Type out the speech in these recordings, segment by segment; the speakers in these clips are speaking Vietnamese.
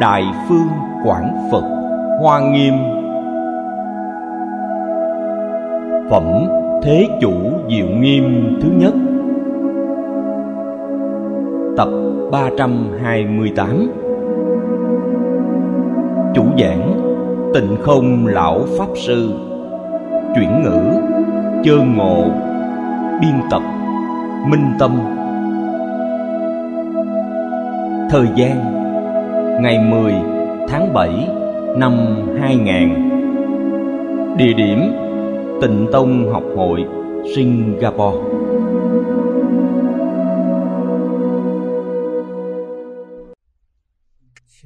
Đại Phương Quảng Phật Hoa Nghiêm Phẩm Thế Chủ Diệu Nghiêm thứ nhất Tập 328 Chủ giảng Tịnh Không Lão Pháp Sư Chuyển ngữ Chơn Ngộ Biên tập Minh Tâm Thời gian ngày 10 tháng 7 năm 2000 Địa điểm Tịnh Tông Học hội Singapore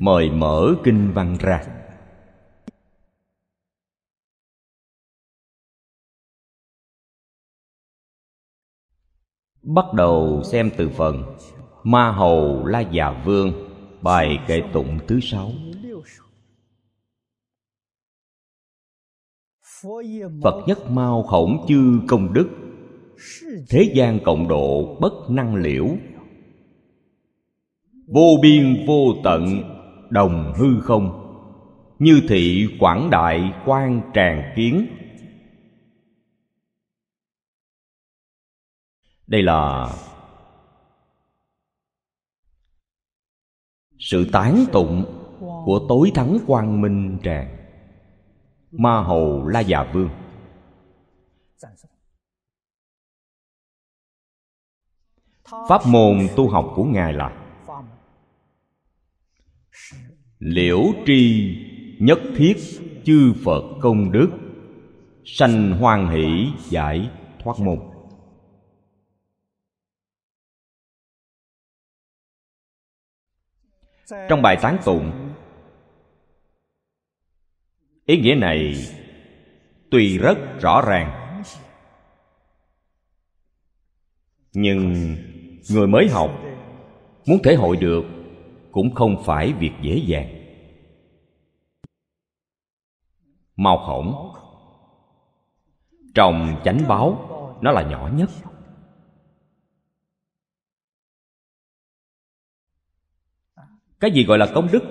Mời mở kinh văn ra Bắt đầu xem từ phần Ma Hầu La Già Vương Bài kệ tụng thứ sáu Phật nhất mau khổng chư công đức Thế gian cộng độ bất năng liễu Vô biên vô tận đồng hư không Như thị quảng đại quan tràng kiến Đây là sự tán tụng của tối thắng quang minh tràng ma hầu la già vương pháp môn tu học của ngài là liễu tri nhất thiết chư phật công đức sanh hoan hỷ giải thoát môn trong bài tán tụng ý nghĩa này tuy rất rõ ràng nhưng người mới học muốn thể hội được cũng không phải việc dễ dàng mau khổng trong chánh báo nó là nhỏ nhất cái gì gọi là công đức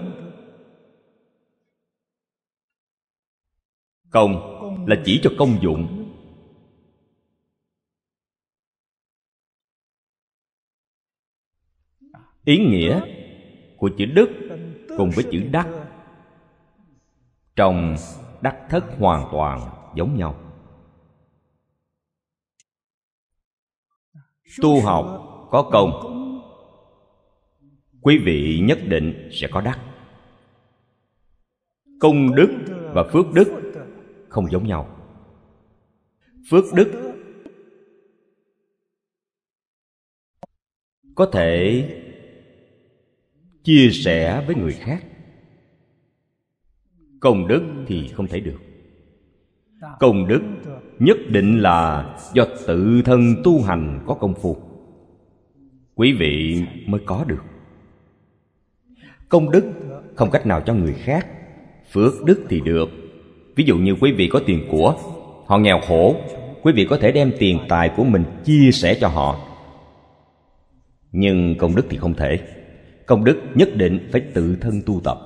công là chỉ cho công dụng ý nghĩa của chữ đức cùng với chữ đắc trong đắc thất hoàn toàn giống nhau tu học có công quý vị nhất định sẽ có đắc công đức và phước đức không giống nhau phước đức có thể chia sẻ với người khác công đức thì không thể được công đức nhất định là do tự thân tu hành có công phu quý vị mới có được công đức không cách nào cho người khác phước đức thì được ví dụ như quý vị có tiền của họ nghèo khổ quý vị có thể đem tiền tài của mình chia sẻ cho họ nhưng công đức thì không thể công đức nhất định phải tự thân tu tập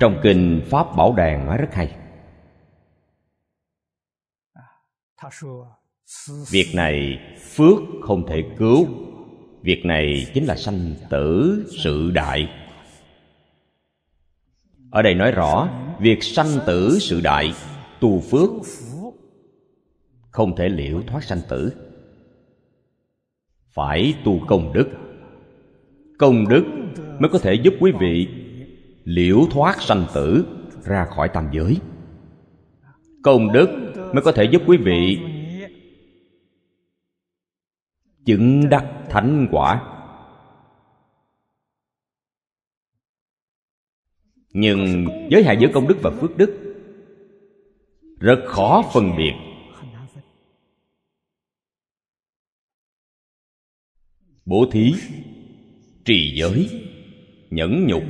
trong kinh pháp bảo đàn nói rất hay việc này phước không thể cứu việc này chính là sanh tử sự đại ở đây nói rõ việc sanh tử sự đại tu phước không thể liễu thoát sanh tử phải tu công đức công đức mới có thể giúp quý vị liễu thoát sanh tử ra khỏi tam giới công đức mới có thể giúp quý vị chứng đắc thánh quả nhưng giới hạn giữa công đức và phước đức rất khó phân biệt bố thí trì giới nhẫn nhục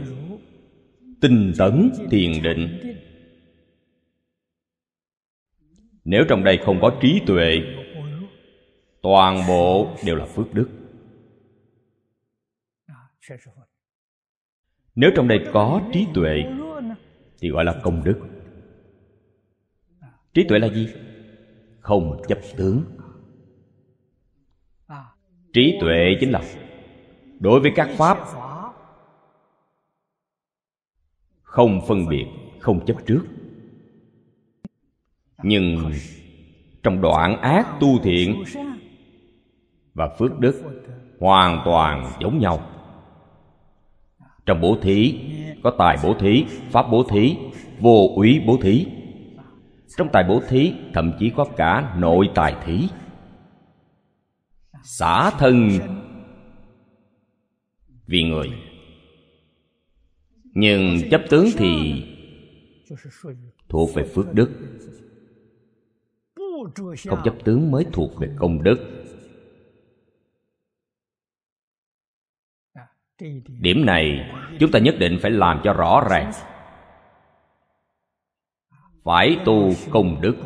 tinh tấn thiền định nếu trong đây không có trí tuệ toàn bộ đều là phước đức nếu trong đây có trí tuệ thì gọi là công đức trí tuệ là gì không chấp tướng trí tuệ chính là đối với các pháp không phân biệt không chấp trước nhưng trong đoạn ác tu thiện và phước đức hoàn toàn giống nhau trong bố thí có tài bố thí pháp bố thí vô úy bố thí trong tài bố thí thậm chí có cả nội tài thí xả thân vì người nhưng chấp tướng thì thuộc về phước đức không chấp tướng mới thuộc về công đức điểm này chúng ta nhất định phải làm cho rõ ràng phải tu công đức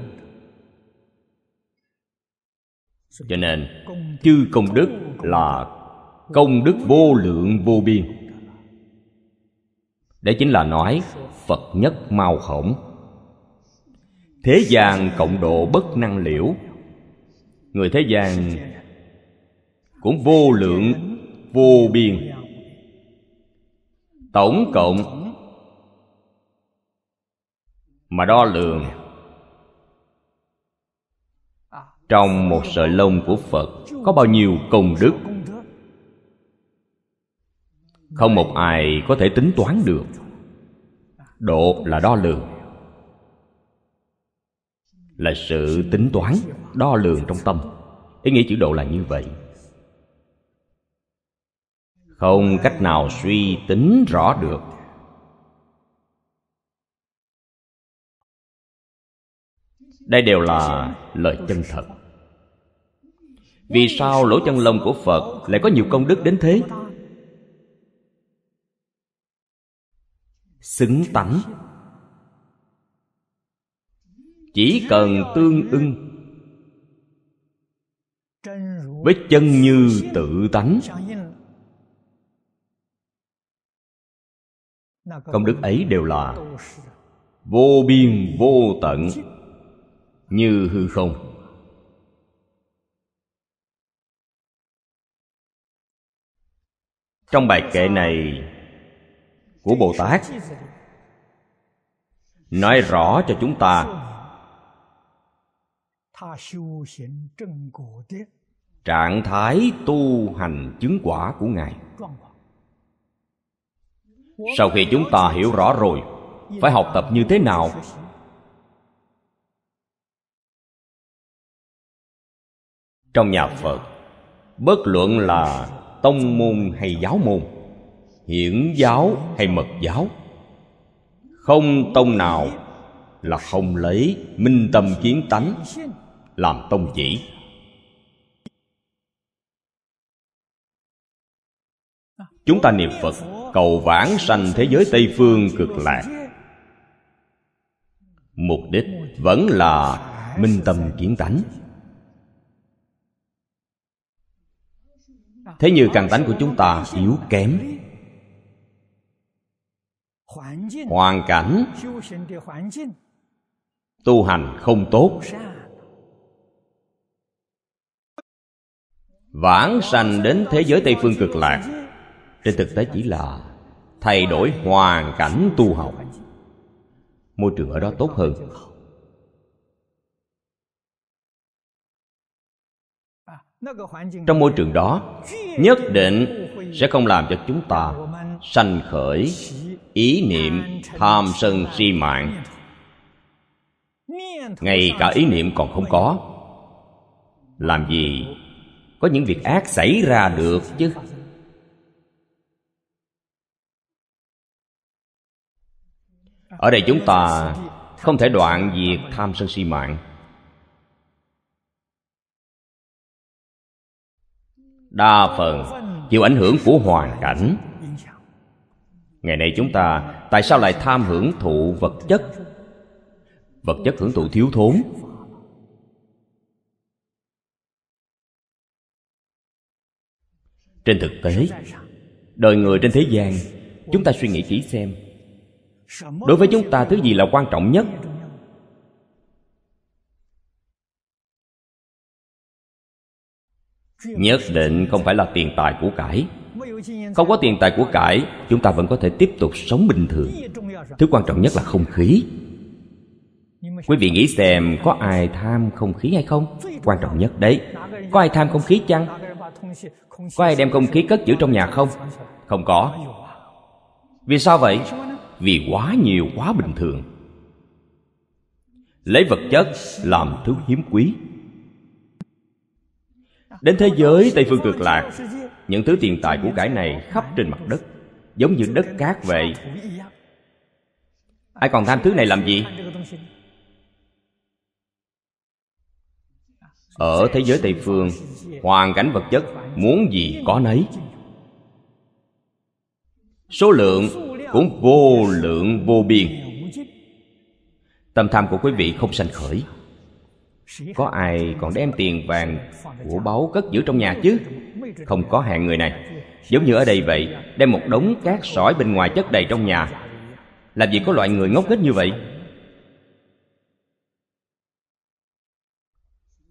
cho nên chư công đức là công đức vô lượng vô biên đấy chính là nói phật nhất mau khổng thế gian cộng độ bất năng liễu người thế gian cũng vô lượng vô biên tổng cộng mà đo lường trong một sợi lông của phật có bao nhiêu công đức không một ai có thể tính toán được độ là đo lường là sự tính toán đo lường trong tâm ý nghĩa chữ độ là như vậy không cách nào suy tính rõ được đây đều là lời chân thật vì sao lỗ chân lông của phật lại có nhiều công đức đến thế xứng tánh chỉ cần tương ưng với chân như tự tánh công đức ấy đều là vô biên vô tận như hư không trong bài kệ này của bồ tát nói rõ cho chúng ta trạng thái tu hành chứng quả của ngài sau khi chúng ta hiểu rõ rồi phải học tập như thế nào trong nhà phật bất luận là tông môn hay giáo môn hiển giáo hay mật giáo không tông nào là không lấy minh tâm kiến tánh làm tông chỉ chúng ta niệm phật cầu vãng sanh thế giới tây phương cực lạc mục đích vẫn là minh tâm kiến tánh thế như càng tánh của chúng ta yếu kém hoàn cảnh tu hành không tốt vãng sanh đến thế giới tây phương cực lạc trên thực tế chỉ là thay đổi hoàn cảnh tu học môi trường ở đó tốt hơn trong môi trường đó nhất định sẽ không làm cho chúng ta sanh khởi ý niệm tham sân si mạng ngay cả ý niệm còn không có làm gì có những việc ác xảy ra được chứ ở đây chúng ta không thể đoạn diệt tham sân si mạng đa phần chịu ảnh hưởng của hoàn cảnh ngày nay chúng ta tại sao lại tham hưởng thụ vật chất vật chất hưởng thụ thiếu thốn trên thực tế đời người trên thế gian chúng ta suy nghĩ kỹ xem đối với chúng ta thứ gì là quan trọng nhất nhất định không phải là tiền tài của cải không có tiền tài của cải chúng ta vẫn có thể tiếp tục sống bình thường thứ quan trọng nhất là không khí quý vị nghĩ xem có ai tham không khí hay không quan trọng nhất đấy có ai tham không khí chăng có ai đem không khí cất giữ trong nhà không không có vì sao vậy vì quá nhiều quá bình thường lấy vật chất làm thứ hiếm quý đến thế giới tây phương cực lạc những thứ tiền tài của cải này khắp trên mặt đất giống như đất cát vậy ai còn tham thứ này làm gì ở thế giới tây phương hoàn cảnh vật chất muốn gì có nấy số lượng cũng vô lượng vô biên tâm tham của quý vị không sanh khởi có ai còn đem tiền vàng của báu cất giữ trong nhà chứ không có hạng người này giống như ở đây vậy đem một đống cát sỏi bên ngoài chất đầy trong nhà làm gì có loại người ngốc nghếch như vậy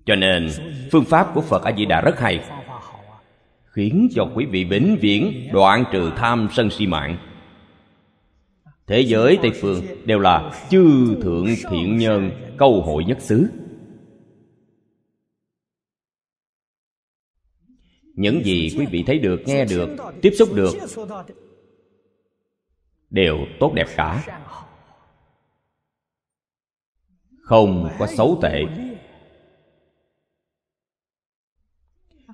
cho nên phương pháp của phật a di đà rất hay khiến cho quý vị vĩnh viễn đoạn trừ tham sân si mạng thế giới tây phương đều là chư thượng thiện nhân câu hội nhất xứ những gì quý vị thấy được nghe được tiếp xúc được đều tốt đẹp cả không có xấu tệ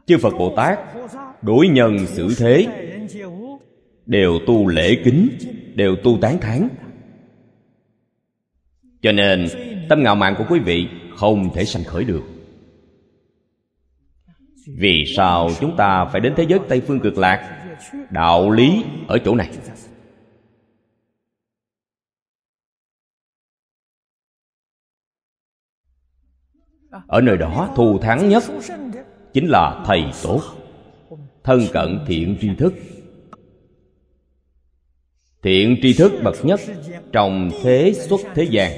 chư phật bồ tát đối nhân xử thế đều tu lễ kính đều tu tán thán cho nên tâm ngạo mạn của quý vị không thể sanh khởi được vì sao chúng ta phải đến thế giới tây phương cực lạc đạo lý ở chỗ này ở nơi đó thù thắng nhất chính là thầy tốt thân cận thiện tri thức thiện tri thức bậc nhất trong thế xuất thế gian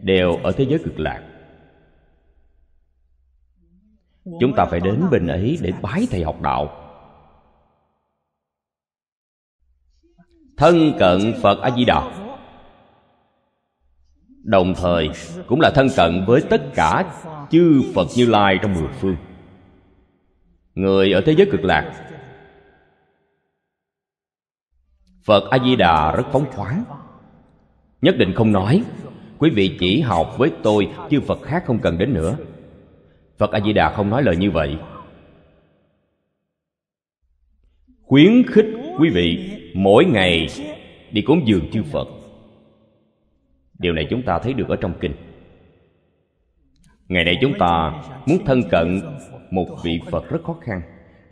đều ở thế giới cực lạc chúng ta phải đến bên ấy để bái thầy học đạo thân cận phật a di đà đồng thời cũng là thân cận với tất cả chư phật như lai trong mười phương người ở thế giới cực lạc phật a di đà rất phóng khoáng nhất định không nói quý vị chỉ học với tôi chứ phật khác không cần đến nữa phật a di đà không nói lời như vậy khuyến khích quý vị mỗi ngày đi cúng dường chư phật điều này chúng ta thấy được ở trong kinh ngày nay chúng ta muốn thân cận một vị phật rất khó khăn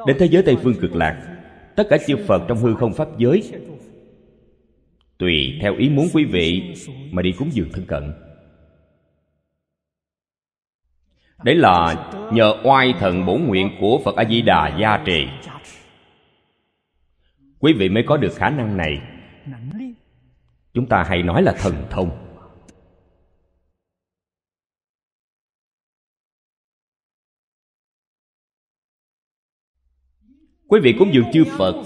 đến thế giới tây phương cực lạc tất cả chư phật trong hư không pháp giới tùy theo ý muốn quý vị mà đi cúng dường thân cận đấy là nhờ oai thần bổ nguyện của phật a di đà gia trì quý vị mới có được khả năng này chúng ta hay nói là thần thông quý vị cúng dường chư phật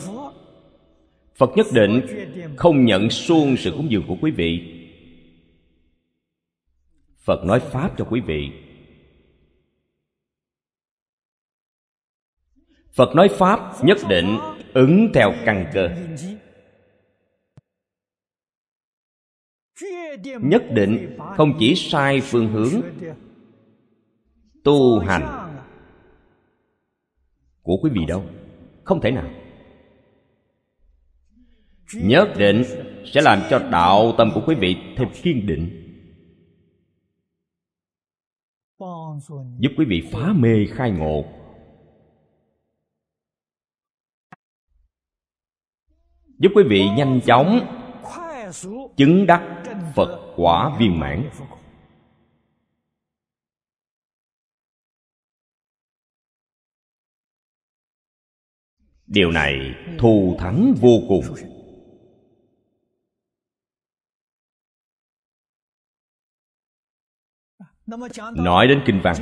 phật nhất định không nhận suông sự cúng dường của quý vị phật nói pháp cho quý vị phật nói pháp nhất định ứng theo căn cơ nhất định không chỉ sai phương hướng tu hành của quý vị đâu không thể nào nhất định sẽ làm cho đạo tâm của quý vị thêm kiên định giúp quý vị phá mê khai ngộ giúp quý vị nhanh chóng chứng đắc phật quả viên mãn điều này thù thắng vô cùng nói đến kinh văn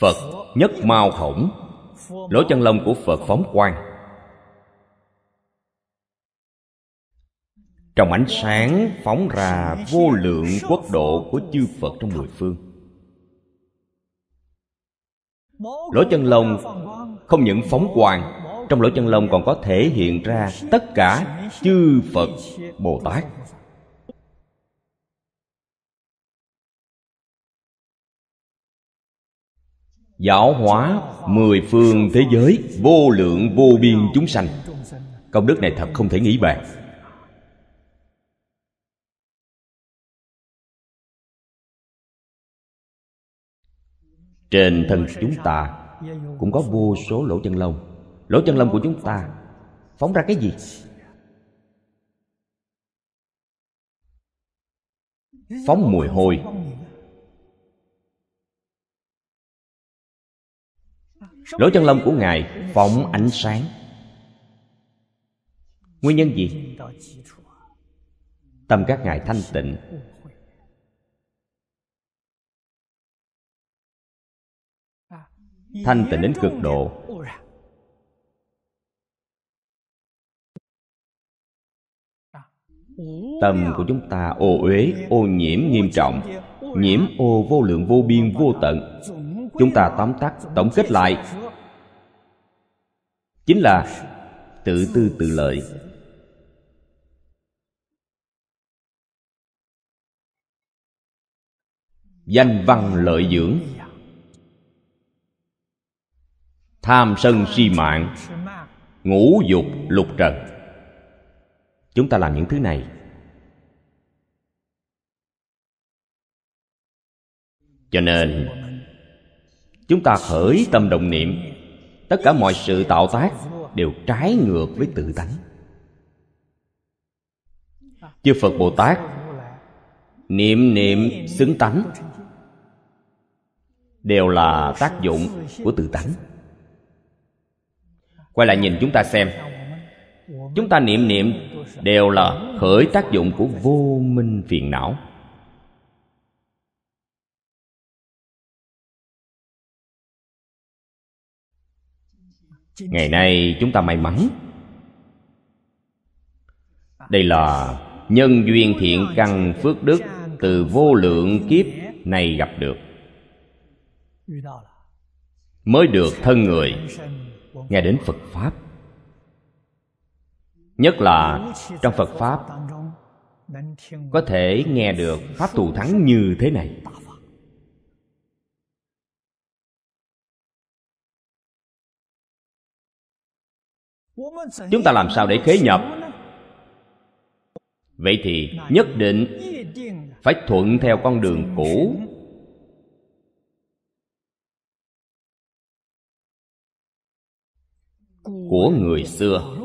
phật nhất mau khổng lỗ chân lông của phật phóng quang trong ánh sáng phóng ra vô lượng quốc độ của chư phật trong mười phương lỗ chân lông không những phóng quang trong lỗ chân lông còn có thể hiện ra tất cả chư phật bồ tát Giáo hóa mười phương thế giới Vô lượng vô biên chúng sanh Công đức này thật không thể nghĩ bàn Trên thân chúng ta Cũng có vô số lỗ chân lông Lỗ chân lông của chúng ta Phóng ra cái gì? Phóng mùi hôi lỗ chân lông của ngài phóng ánh sáng nguyên nhân gì tâm các ngài thanh tịnh thanh tịnh đến cực độ tâm của chúng ta ô uế ô nhiễm nghiêm trọng nhiễm ô vô lượng vô biên vô tận chúng ta tóm tắt tổng kết lại chính là tự tư tự lợi danh văn lợi dưỡng tham sân si mạng ngũ dục lục trần chúng ta làm những thứ này cho nên chúng ta khởi tâm động niệm tất cả mọi sự tạo tác đều trái ngược với tự tánh chư phật bồ tát niệm niệm xứng tánh đều là tác dụng của tự tánh quay lại nhìn chúng ta xem chúng ta niệm niệm đều là khởi tác dụng của vô minh phiền não ngày nay chúng ta may mắn đây là nhân duyên thiện căn phước đức từ vô lượng kiếp này gặp được mới được thân người nghe đến phật pháp nhất là trong phật pháp có thể nghe được pháp thù thắng như thế này chúng ta làm sao để khế nhập vậy thì nhất định phải thuận theo con đường cũ của người xưa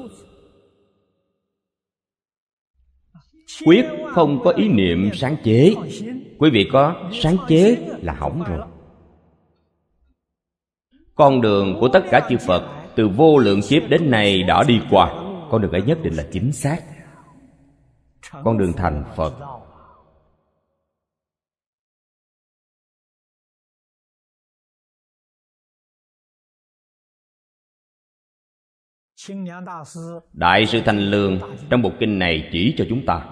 quyết không có ý niệm sáng chế quý vị có sáng chế là hỏng rồi con đường của tất cả chư phật từ vô lượng kiếp đến nay đã đi qua con đường ấy nhất định là chính xác con đường thành phật đại sư thành lương trong bộ kinh này chỉ cho chúng ta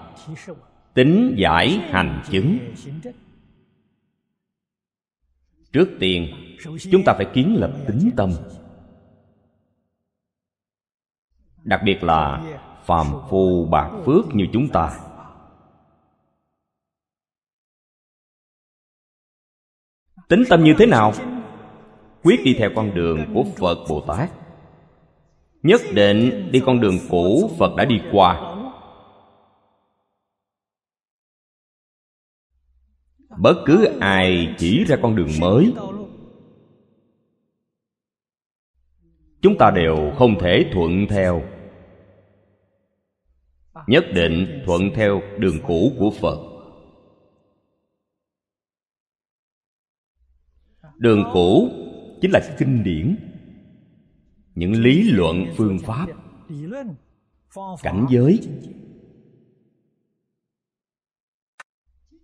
tính giải hành chứng trước tiên chúng ta phải kiến lập tính tâm đặc biệt là phàm phu bạc phước như chúng ta tính tâm như thế nào quyết đi theo con đường của phật bồ tát nhất định đi con đường cũ phật đã đi qua bất cứ ai chỉ ra con đường mới chúng ta đều không thể thuận theo nhất định thuận theo đường cũ của phật đường cũ chính là kinh điển những lý luận phương pháp cảnh giới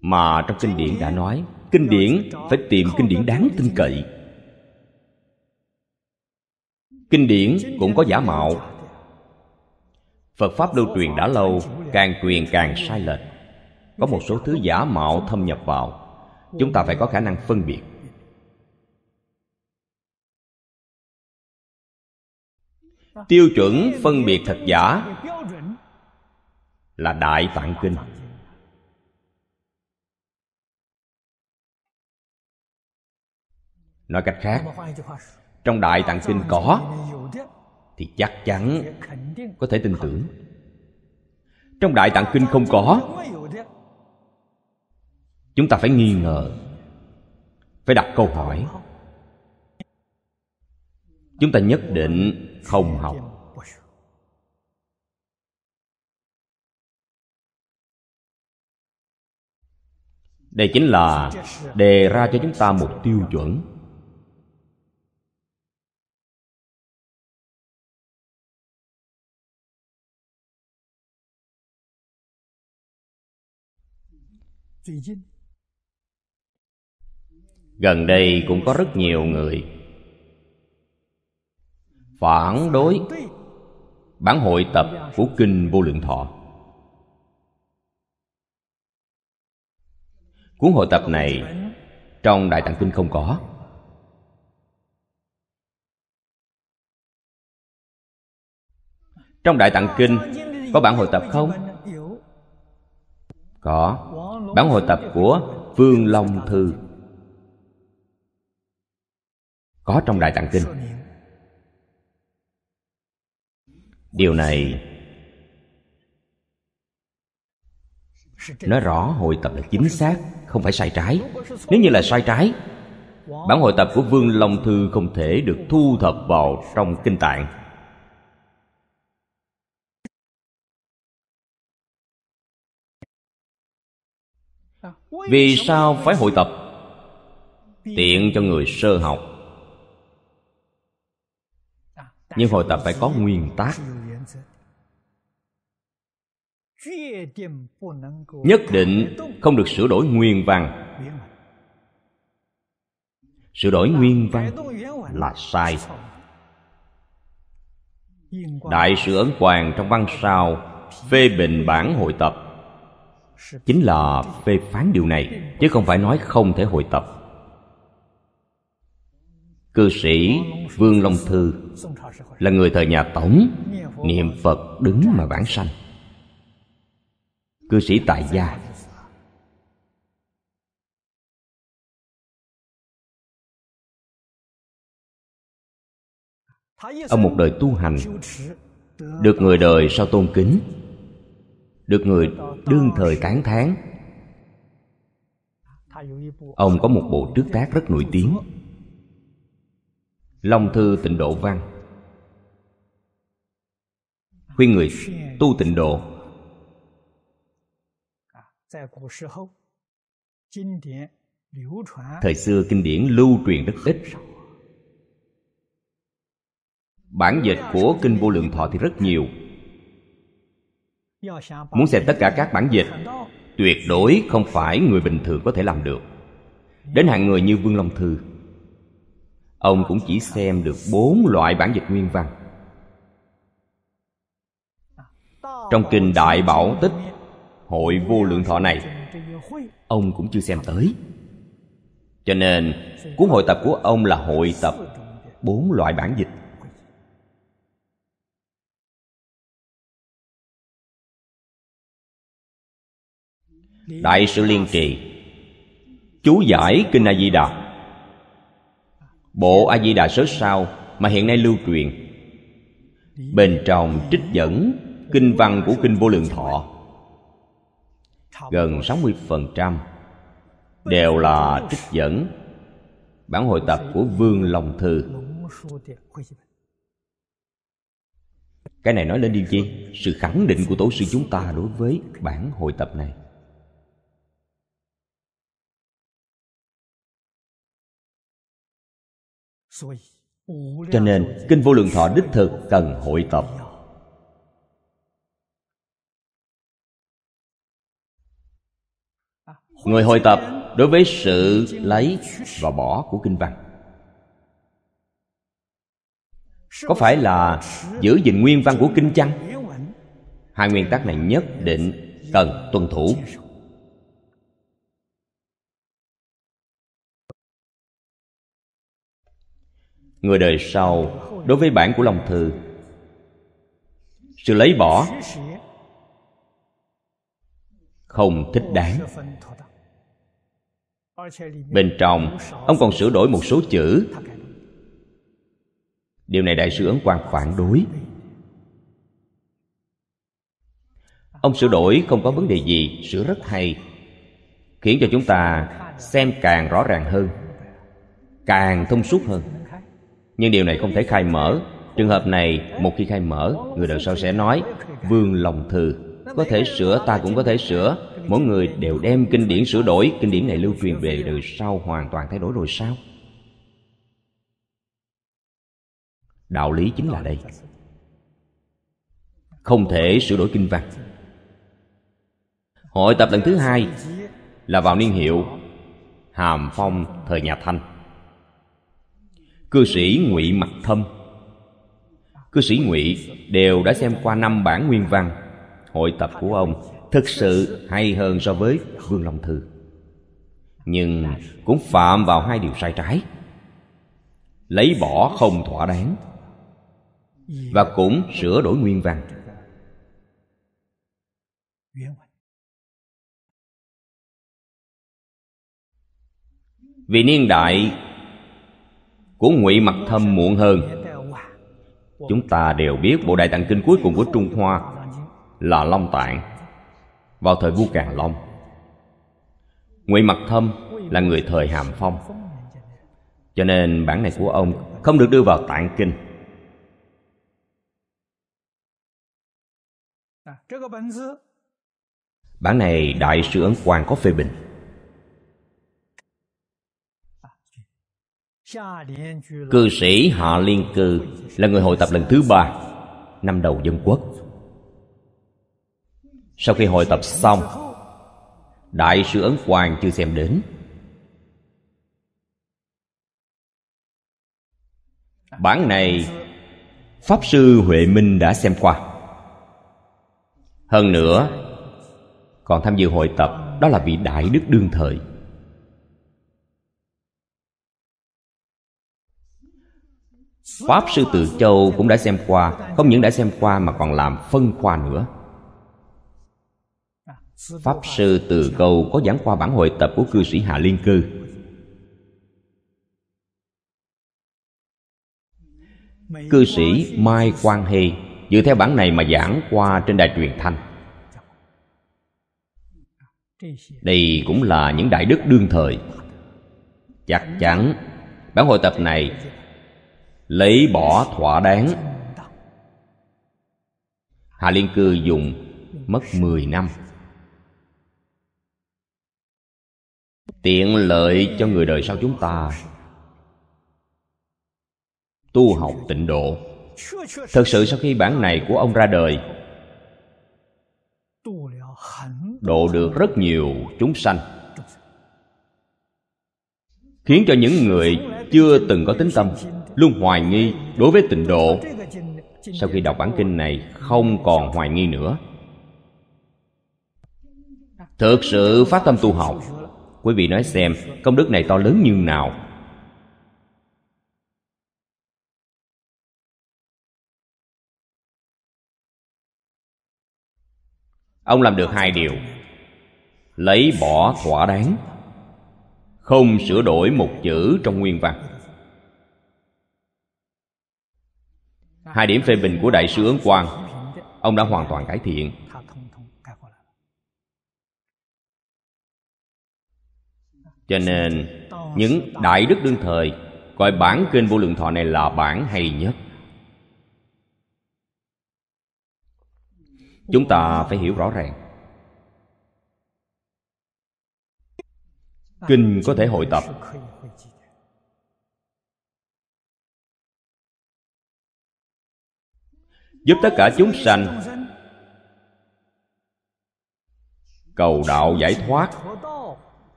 mà trong kinh điển đã nói kinh điển phải tìm kinh điển đáng tin cậy kinh điển cũng có giả mạo phật pháp lưu truyền đã lâu càng truyền càng sai lệch có một số thứ giả mạo thâm nhập vào chúng ta phải có khả năng phân biệt tiêu chuẩn phân biệt thật giả là đại tạng kinh nói cách khác trong đại tạng kinh có thì chắc chắn có thể tin tưởng trong đại tạng kinh không có chúng ta phải nghi ngờ phải đặt câu hỏi chúng ta nhất định không học đây chính là đề ra cho chúng ta một tiêu chuẩn gần đây cũng có rất nhiều người phản đối bản hội tập của kinh vô lượng thọ cuốn hội tập này trong đại tạng kinh không có trong đại tạng kinh có bản hội tập không có bản hội tập của Vương Long Thư có trong Đại Tạng Kinh. Điều này nói rõ hội tập là chính xác, không phải sai trái. Nếu như là sai trái, bản hội tập của Vương Long Thư không thể được thu thập vào trong kinh tạng vì sao phải hội tập tiện cho người sơ học nhưng hội tập phải có nguyên tắc nhất định không được sửa đổi nguyên văn sửa đổi nguyên văn là sai đại sư ấn quàng trong văn sao phê bình bản hội tập chính là phê phán điều này chứ không phải nói không thể hội tập cư sĩ vương long thư là người thời nhà tống niệm phật đứng mà bản sanh cư sĩ tại gia ở một đời tu hành được người đời sau tôn kính được người đương thời tán thán ông có một bộ trước tác rất nổi tiếng long thư tịnh độ văn khuyên người tu tịnh độ thời xưa kinh điển lưu truyền rất ít bản dịch của kinh vô lượng thọ thì rất nhiều muốn xem tất cả các bản dịch tuyệt đối không phải người bình thường có thể làm được đến hạng người như vương long thư ông cũng chỉ xem được bốn loại bản dịch nguyên văn trong kinh đại bảo tích hội vô lượng thọ này ông cũng chưa xem tới cho nên cuốn hội tập của ông là hội tập bốn loại bản dịch đại sự liên trì chú giải kinh a di đà bộ a di đà sớ sao mà hiện nay lưu truyền bên trong trích dẫn kinh văn của kinh vô lượng thọ gần 60% đều là trích dẫn bản hội tập của Vương Long Thư. Cái này nói lên điều gì? Sự khẳng định của tổ sư chúng ta đối với bản hội tập này. cho nên kinh vô lượng thọ đích thực cần hội tập người hội tập đối với sự lấy và bỏ của kinh văn có phải là giữ gìn nguyên văn của kinh chăng hai nguyên tắc này nhất định cần tuân thủ người đời sau đối với bản của lòng thư sự lấy bỏ không thích đáng bên trong ông còn sửa đổi một số chữ điều này đại sư ấn quang phản đối ông sửa đổi không có vấn đề gì sửa rất hay khiến cho chúng ta xem càng rõ ràng hơn càng thông suốt hơn nhưng điều này không thể khai mở trường hợp này một khi khai mở người đằng sau sẽ nói vương lòng thư có thể sửa ta cũng có thể sửa mỗi người đều đem kinh điển sửa đổi kinh điển này lưu truyền về đời sau hoàn toàn thay đổi rồi sao đạo lý chính là đây không thể sửa đổi kinh văn hội tập lần thứ hai là vào niên hiệu hàm phong thời nhà thanh cư sĩ ngụy mặt thâm cư sĩ ngụy đều đã xem qua năm bản nguyên văn hội tập của ông thực sự hay hơn so với vương long thư nhưng cũng phạm vào hai điều sai trái lấy bỏ không thỏa đáng và cũng sửa đổi nguyên văn vì niên đại của ngụy mặt thâm muộn hơn chúng ta đều biết bộ đại tạng kinh cuối cùng của trung hoa là long tạng vào thời vua càn long ngụy mặt thâm là người thời hàm phong cho nên bản này của ông không được đưa vào tạng kinh bản này đại sư ấn quang có phê bình Cư sĩ Hạ Liên Cư là người hội tập lần thứ ba Năm đầu dân quốc Sau khi hội tập xong Đại sư Ấn Quang chưa xem đến Bản này Pháp sư Huệ Minh đã xem qua Hơn nữa Còn tham dự hội tập Đó là vị đại đức đương thời Pháp Sư Tự Châu cũng đã xem qua Không những đã xem qua mà còn làm phân khoa nữa Pháp Sư Từ Cầu có giảng qua bản hội tập của cư sĩ Hạ Liên Cư Cư sĩ Mai Quang Hê Dựa theo bản này mà giảng qua trên đài truyền thanh Đây cũng là những đại đức đương thời Chắc chắn Bản hội tập này lấy bỏ thỏa đáng hạ liên cư dùng mất 10 năm tiện lợi cho người đời sau chúng ta tu học tịnh độ thật sự sau khi bản này của ông ra đời độ được rất nhiều chúng sanh khiến cho những người chưa từng có tính tâm luôn hoài nghi đối với tịnh độ sau khi đọc bản kinh này không còn hoài nghi nữa thực sự phát tâm tu học quý vị nói xem công đức này to lớn như nào ông làm được hai điều lấy bỏ thỏa đáng không sửa đổi một chữ trong nguyên văn hai điểm phê bình của đại sư ấn quang ông đã hoàn toàn cải thiện cho nên những đại đức đương thời coi bản kinh vô lượng thọ này là bản hay nhất chúng ta phải hiểu rõ ràng kinh có thể hội tập giúp tất cả chúng sanh cầu đạo giải thoát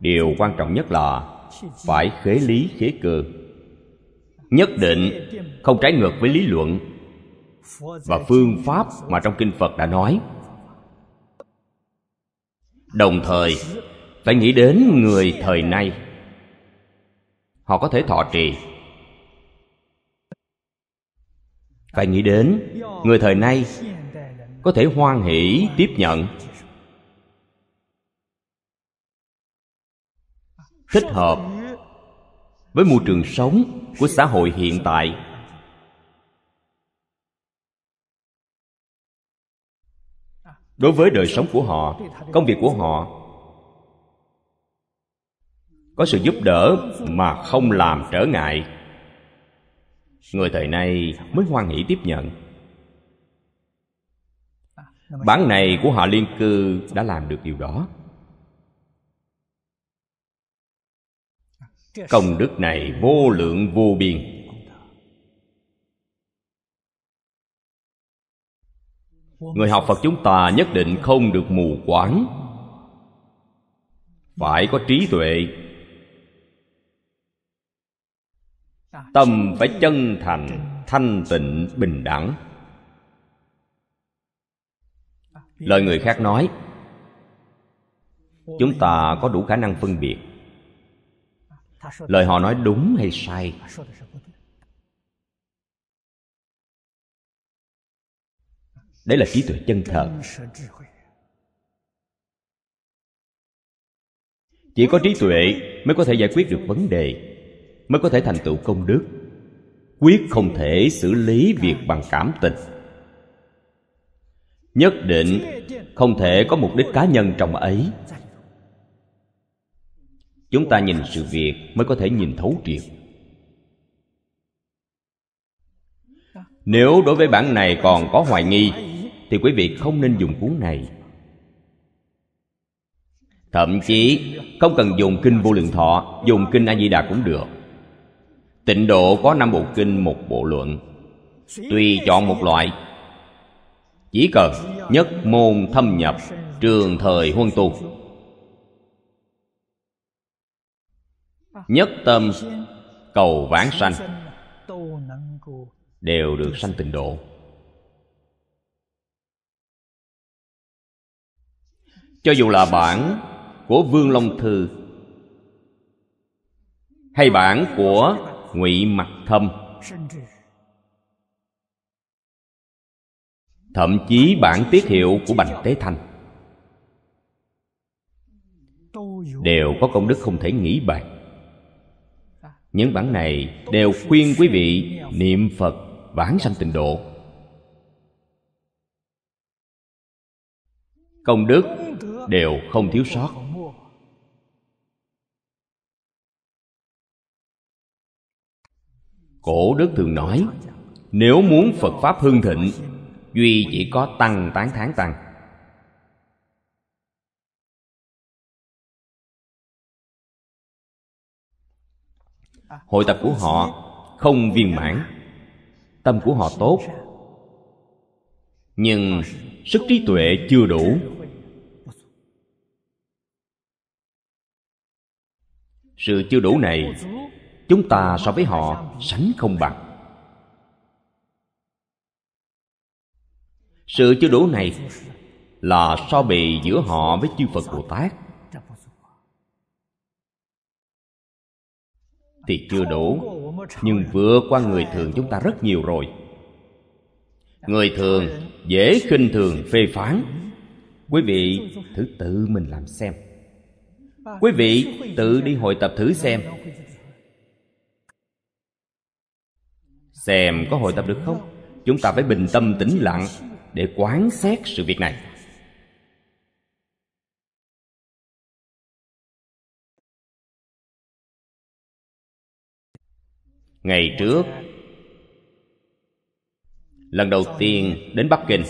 điều quan trọng nhất là phải khế lý khế cơ nhất định không trái ngược với lý luận và phương pháp mà trong kinh phật đã nói đồng thời phải nghĩ đến người thời nay họ có thể thọ trì phải nghĩ đến người thời nay có thể hoan hỷ tiếp nhận thích hợp với môi trường sống của xã hội hiện tại đối với đời sống của họ công việc của họ có sự giúp đỡ mà không làm trở ngại người thời nay mới hoan hỷ tiếp nhận à, bản này của họ liên cư đã làm được điều đó à, công đức này vô lượng vô biên người học phật chúng ta nhất định không được mù quáng phải có trí tuệ tâm phải chân thành thanh tịnh bình đẳng lời người khác nói chúng ta có đủ khả năng phân biệt lời họ nói đúng hay sai đấy là trí tuệ chân thật chỉ có trí tuệ mới có thể giải quyết được vấn đề mới có thể thành tựu công đức quyết không thể xử lý việc bằng cảm tình nhất định không thể có mục đích cá nhân trong ấy chúng ta nhìn sự việc mới có thể nhìn thấu triệt nếu đối với bản này còn có hoài nghi thì quý vị không nên dùng cuốn này thậm chí không cần dùng kinh vô lượng thọ dùng kinh a di đà cũng được Tịnh độ có năm bộ kinh một bộ luận Tùy chọn một loại Chỉ cần nhất môn thâm nhập Trường thời huân tu Nhất tâm cầu vãng sanh Đều được sanh tịnh độ Cho dù là bản của Vương Long Thư Hay bản của ngụy mặt thâm thậm chí bản tiết hiệu của bành tế thanh đều có công đức không thể nghĩ bàn những bản này đều khuyên quý vị niệm phật vãng sanh tịnh độ công đức đều không thiếu sót cổ đức thường nói nếu muốn phật pháp hưng thịnh duy chỉ có tăng tán tháng tăng hội tập của họ không viên mãn tâm của họ tốt nhưng sức trí tuệ chưa đủ sự chưa đủ này chúng ta so với họ sánh không bằng sự chưa đủ này là so bì giữa họ với chư phật bồ tát thì chưa đủ nhưng vừa qua người thường chúng ta rất nhiều rồi người thường dễ khinh thường phê phán quý vị thử tự mình làm xem quý vị tự đi hội tập thử xem xem có hội tập được không chúng ta phải bình tâm tĩnh lặng để quán xét sự việc này ngày trước lần đầu tiên đến bắc kinh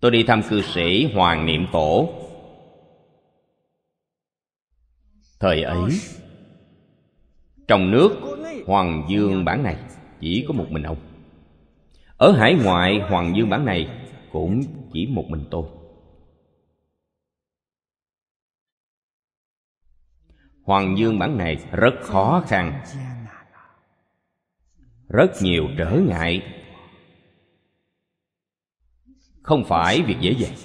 tôi đi thăm cư sĩ hoàng niệm tổ thời ấy trong nước hoàng dương bản này chỉ có một mình ông ở hải ngoại hoàng dương bản này cũng chỉ một mình tôi hoàng dương bản này rất khó khăn rất nhiều trở ngại không phải việc dễ dàng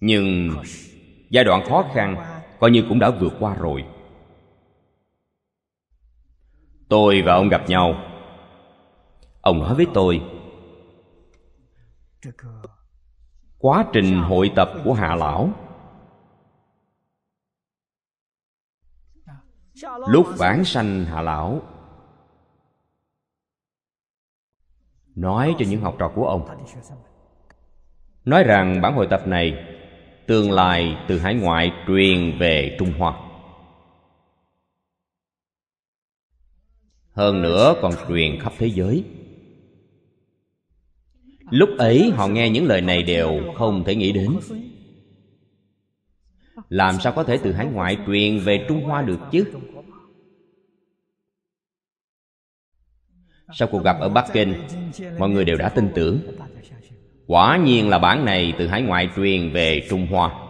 nhưng giai đoạn khó khăn coi như cũng đã vượt qua rồi tôi và ông gặp nhau ông nói với tôi quá trình hội tập của hạ lão lúc vãng sanh hạ lão nói cho những học trò của ông nói rằng bản hội tập này tương lai từ hải ngoại truyền về trung hoa hơn nữa còn truyền khắp thế giới lúc ấy họ nghe những lời này đều không thể nghĩ đến làm sao có thể từ hải ngoại truyền về trung hoa được chứ sau cuộc gặp ở bắc kinh mọi người đều đã tin tưởng quả nhiên là bản này từ hải ngoại truyền về trung hoa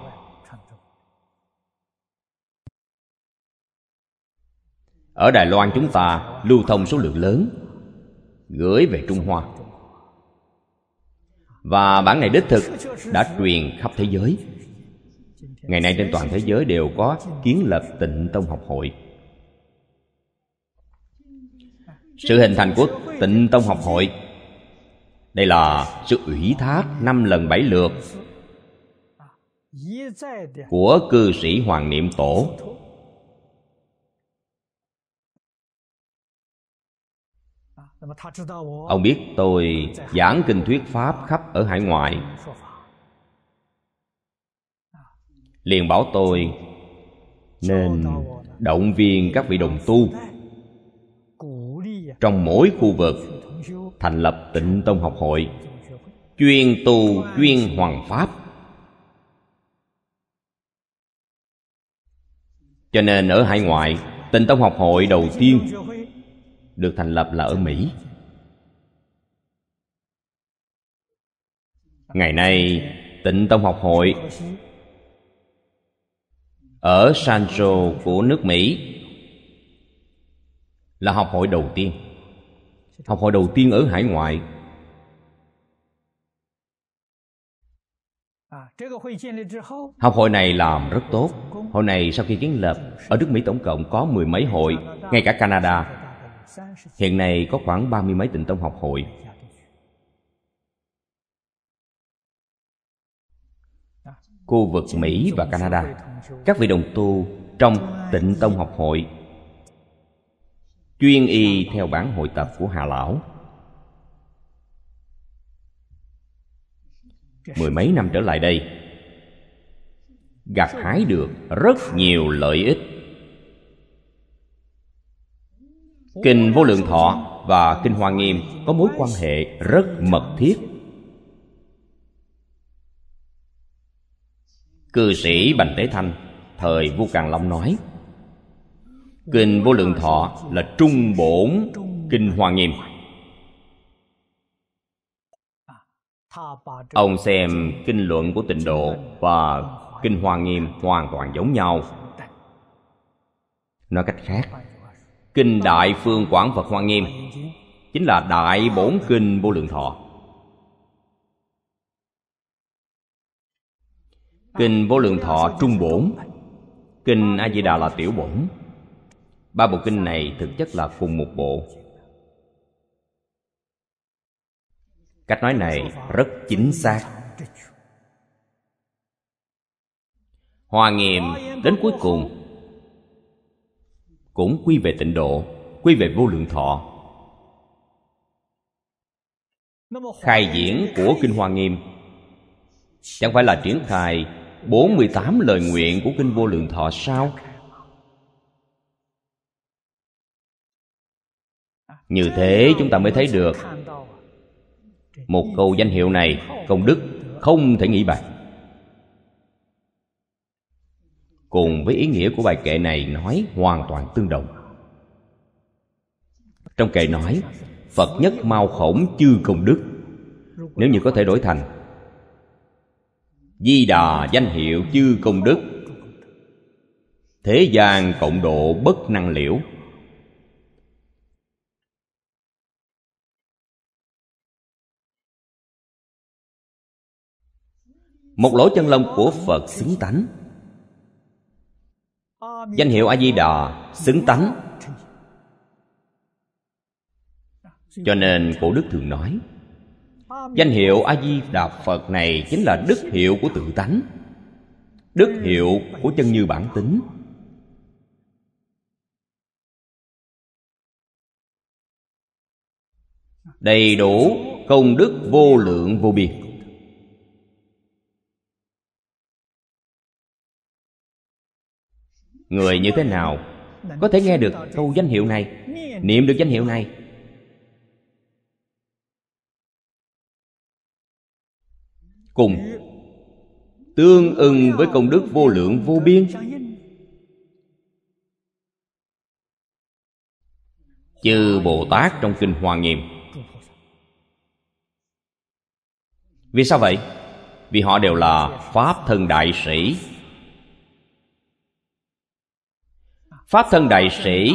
ở đài loan chúng ta lưu thông số lượng lớn gửi về trung hoa và bản này đích thực đã truyền khắp thế giới ngày nay trên toàn thế giới đều có kiến lập tịnh tông học hội sự hình thành của tịnh tông học hội đây là sự ủy thác năm lần bảy lượt của cư sĩ hoàng niệm tổ ông biết tôi giảng kinh thuyết pháp khắp ở hải ngoại liền bảo tôi nên động viên các vị đồng tu trong mỗi khu vực thành lập tịnh tông học hội chuyên tu chuyên hoàng pháp cho nên ở hải ngoại tịnh tông học hội đầu tiên được thành lập là ở mỹ ngày nay tịnh tông học hội ở sanjo của nước mỹ là học hội đầu tiên học hỏi đầu tiên ở hải ngoại à, Học hội này làm rất tốt Hội này sau khi kiến lập Ở nước Mỹ tổng cộng có mười mấy hội Ngay cả Canada Hiện nay có khoảng ba mươi mấy tỉnh tông học hội Khu vực Mỹ và Canada Các vị đồng tu trong tịnh tông học hội chuyên y theo bản hội tập của hà lão mười mấy năm trở lại đây gặt hái được rất nhiều lợi ích kinh vô lượng thọ và kinh hoa nghiêm có mối quan hệ rất mật thiết cư sĩ bành tế thanh thời vua càn long nói kinh vô lượng thọ là trung bổn kinh hoa nghiêm ông xem kinh luận của tịnh độ và kinh hoa nghiêm hoàn toàn giống nhau nói cách khác kinh đại phương quảng phật hoa nghiêm chính là đại bổn kinh vô lượng thọ kinh vô lượng thọ trung bổn kinh a di đà là tiểu bổn ba bộ kinh này thực chất là cùng một bộ cách nói này rất chính xác hòa nghiệm đến cuối cùng cũng quy về tịnh độ quy về vô lượng thọ khai diễn của kinh hoa nghiêm chẳng phải là triển khai 48 lời nguyện của kinh vô lượng thọ sao như thế chúng ta mới thấy được một câu danh hiệu này công đức không thể nghĩ bàn cùng với ý nghĩa của bài kệ này nói hoàn toàn tương đồng trong kệ nói phật nhất mau khổng chư công đức nếu như có thể đổi thành di đà danh hiệu chư công đức thế gian cộng độ bất năng liễu một lỗ chân lông của phật xứng tánh danh hiệu a di đà xứng tánh cho nên cổ đức thường nói danh hiệu a di đà phật này chính là đức hiệu của tự tánh đức hiệu của chân như bản tính đầy đủ công đức vô lượng vô biên người như thế nào có thể nghe được câu danh hiệu này niệm được danh hiệu này cùng tương ưng với công đức vô lượng vô biên chư bồ tát trong kinh hoa nghiêm vì sao vậy vì họ đều là pháp thân đại sĩ pháp thân đại sĩ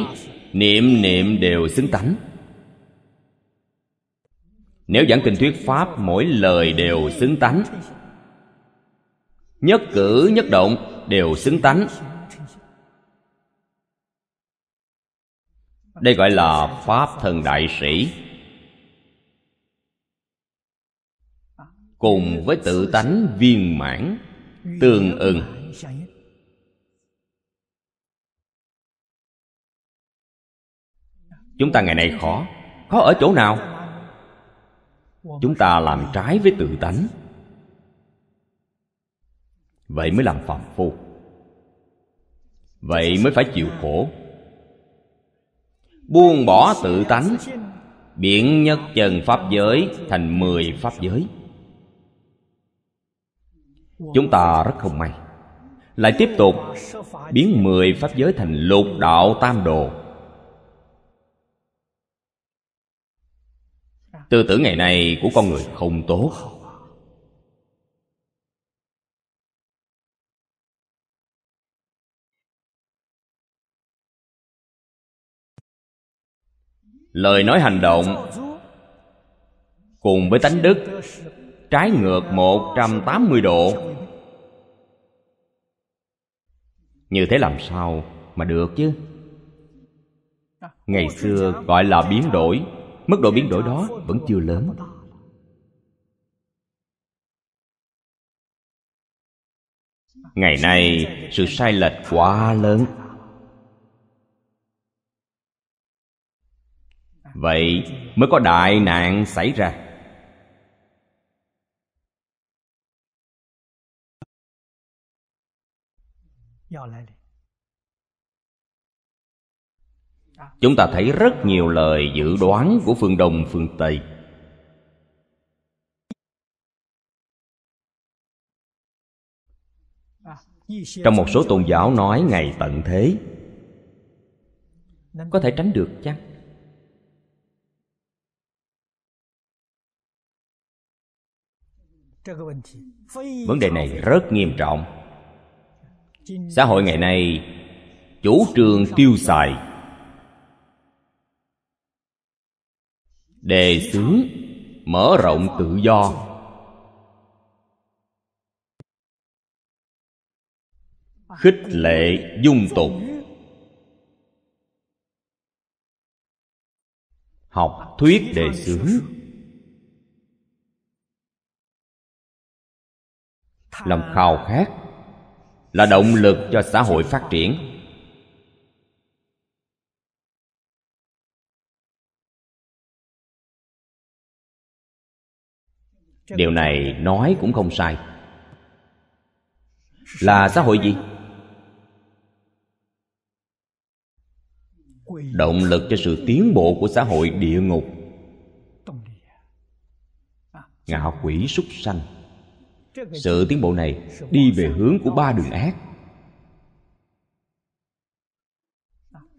niệm niệm đều xứng tánh nếu giảng kinh thuyết pháp mỗi lời đều xứng tánh nhất cử nhất động đều xứng tánh đây gọi là pháp thân đại sĩ cùng với tự tánh viên mãn tương ưng chúng ta ngày nay khó khó ở chỗ nào chúng ta làm trái với tự tánh vậy mới làm phàm phu vậy mới phải chịu khổ buông bỏ tự tánh biện nhất trần pháp giới thành mười pháp giới chúng ta rất không may lại tiếp tục biến mười pháp giới thành lục đạo tam đồ tư tưởng ngày nay của con người không tốt lời nói hành động cùng với tánh đức trái ngược 180 độ như thế làm sao mà được chứ ngày xưa gọi là biến đổi mức độ biến đổi đó vẫn chưa lớn ngày nay sự sai lệch quá lớn vậy mới có đại nạn xảy ra chúng ta thấy rất nhiều lời dự đoán của phương đông phương tây trong một số tôn giáo nói ngày tận thế có thể tránh được chăng vấn đề này rất nghiêm trọng xã hội ngày nay chủ trương tiêu xài đề xướng mở rộng tự do khích lệ dung tục học thuyết đề xướng lòng khao khát là động lực cho xã hội phát triển điều này nói cũng không sai là xã hội gì động lực cho sự tiến bộ của xã hội địa ngục ngạo quỷ súc sanh sự tiến bộ này đi về hướng của ba đường ác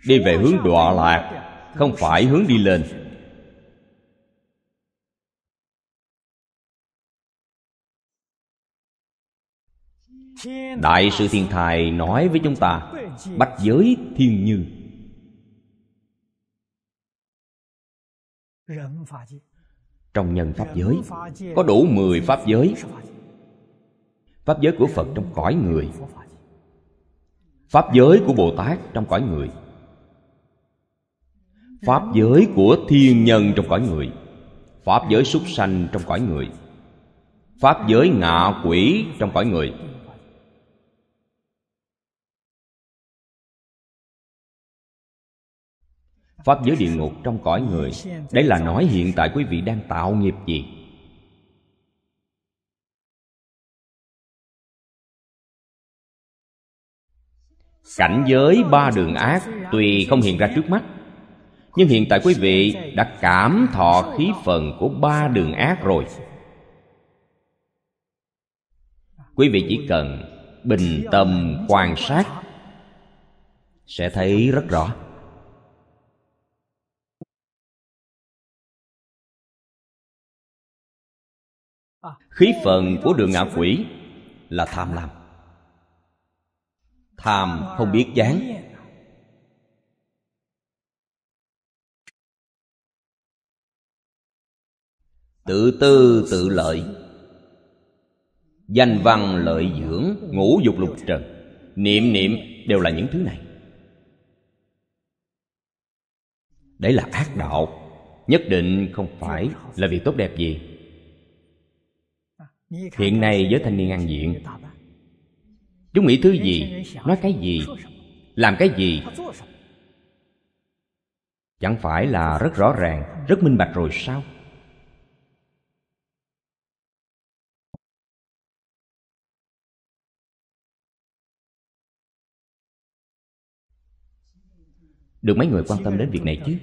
đi về hướng đọa lạc không phải hướng đi lên đại sư thiên thai nói với chúng ta bách giới thiên như trong nhân pháp giới có đủ mười pháp giới pháp giới của phật trong cõi người pháp giới của bồ tát trong cõi người pháp giới của thiên nhân trong cõi người pháp giới súc sanh trong cõi người pháp giới ngạ quỷ trong cõi người pháp giới địa ngục trong cõi người đấy là nói hiện tại quý vị đang tạo nghiệp gì cảnh giới ba đường ác tuy không hiện ra trước mắt nhưng hiện tại quý vị đã cảm thọ khí phần của ba đường ác rồi quý vị chỉ cần bình tâm quan sát sẽ thấy rất rõ khí phần của đường ngạ quỷ là tham lam tham không biết dáng tự tư tự lợi danh văn lợi dưỡng ngũ dục lục trần niệm niệm đều là những thứ này đấy là ác đạo nhất định không phải là việc tốt đẹp gì hiện nay giới thanh niên ăn diện chúng nghĩ thứ gì nói cái gì làm cái gì chẳng phải là rất rõ ràng rất minh bạch rồi sao được mấy người quan tâm đến việc này chứ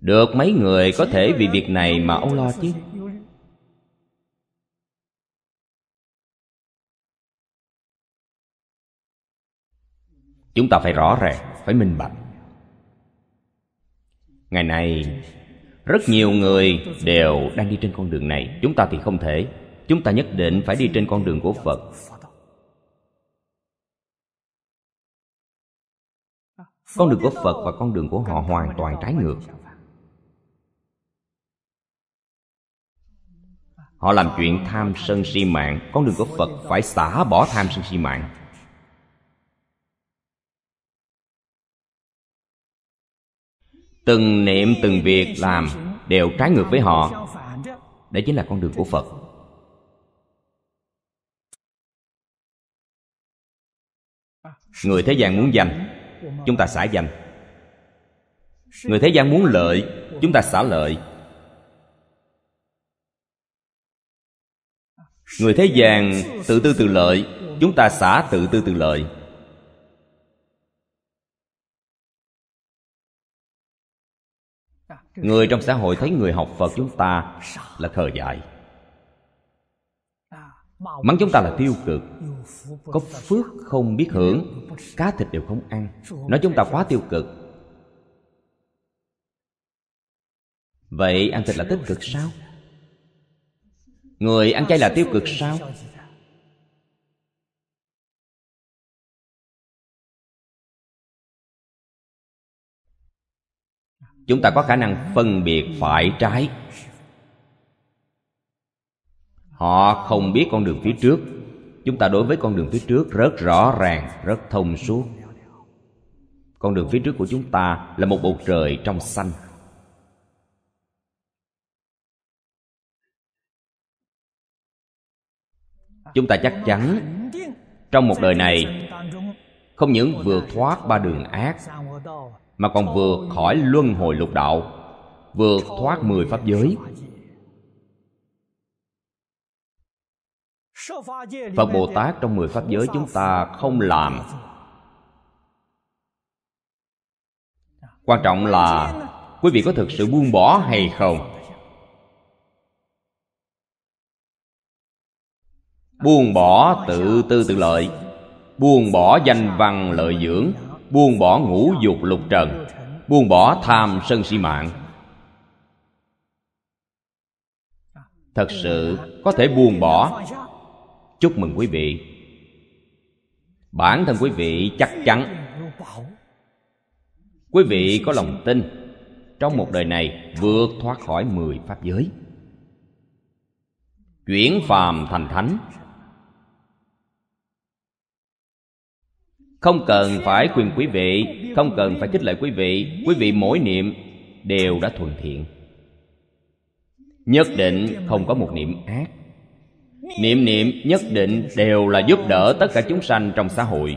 Được mấy người có thể vì việc này mà âu lo chứ Chúng ta phải rõ ràng, phải minh bạch Ngày nay Rất nhiều người đều đang đi trên con đường này Chúng ta thì không thể Chúng ta nhất định phải đi trên con đường của Phật Con đường của Phật và con đường của họ hoàn toàn trái ngược Họ làm chuyện tham sân si mạng Con đường của Phật phải xả bỏ tham sân si mạng Từng niệm từng việc làm Đều trái ngược với họ Đấy chính là con đường của Phật Người thế gian muốn giành Chúng ta xả giành Người thế gian muốn lợi Chúng ta xả lợi người thế gian tự tư tự lợi chúng ta xả tự tư tự lợi người trong xã hội thấy người học phật chúng ta là thờ dại mắng chúng ta là tiêu cực có phước không biết hưởng cá thịt đều không ăn nói chúng ta quá tiêu cực vậy ăn thịt là tích cực sao Người ăn chay là tiêu cực sao Chúng ta có khả năng phân biệt phải trái Họ không biết con đường phía trước Chúng ta đối với con đường phía trước rất rõ ràng, rất thông suốt Con đường phía trước của chúng ta là một bầu trời trong xanh chúng ta chắc chắn trong một đời này không những vừa thoát ba đường ác mà còn vừa khỏi luân hồi lục đạo vừa thoát mười pháp giới Phật Bồ Tát trong mười Pháp giới chúng ta không làm Quan trọng là quý vị có thực sự buông bỏ hay không buông bỏ tự tư tự lợi buông bỏ danh văn lợi dưỡng buông bỏ ngũ dục lục trần buông bỏ tham sân si mạng thật sự có thể buông bỏ chúc mừng quý vị bản thân quý vị chắc chắn quý vị có lòng tin trong một đời này vượt thoát khỏi mười pháp giới chuyển phàm thành thánh không cần phải quyền quý vị không cần phải kích lệ quý vị quý vị mỗi niệm đều đã thuần thiện nhất định không có một niệm ác niệm niệm nhất định đều là giúp đỡ tất cả chúng sanh trong xã hội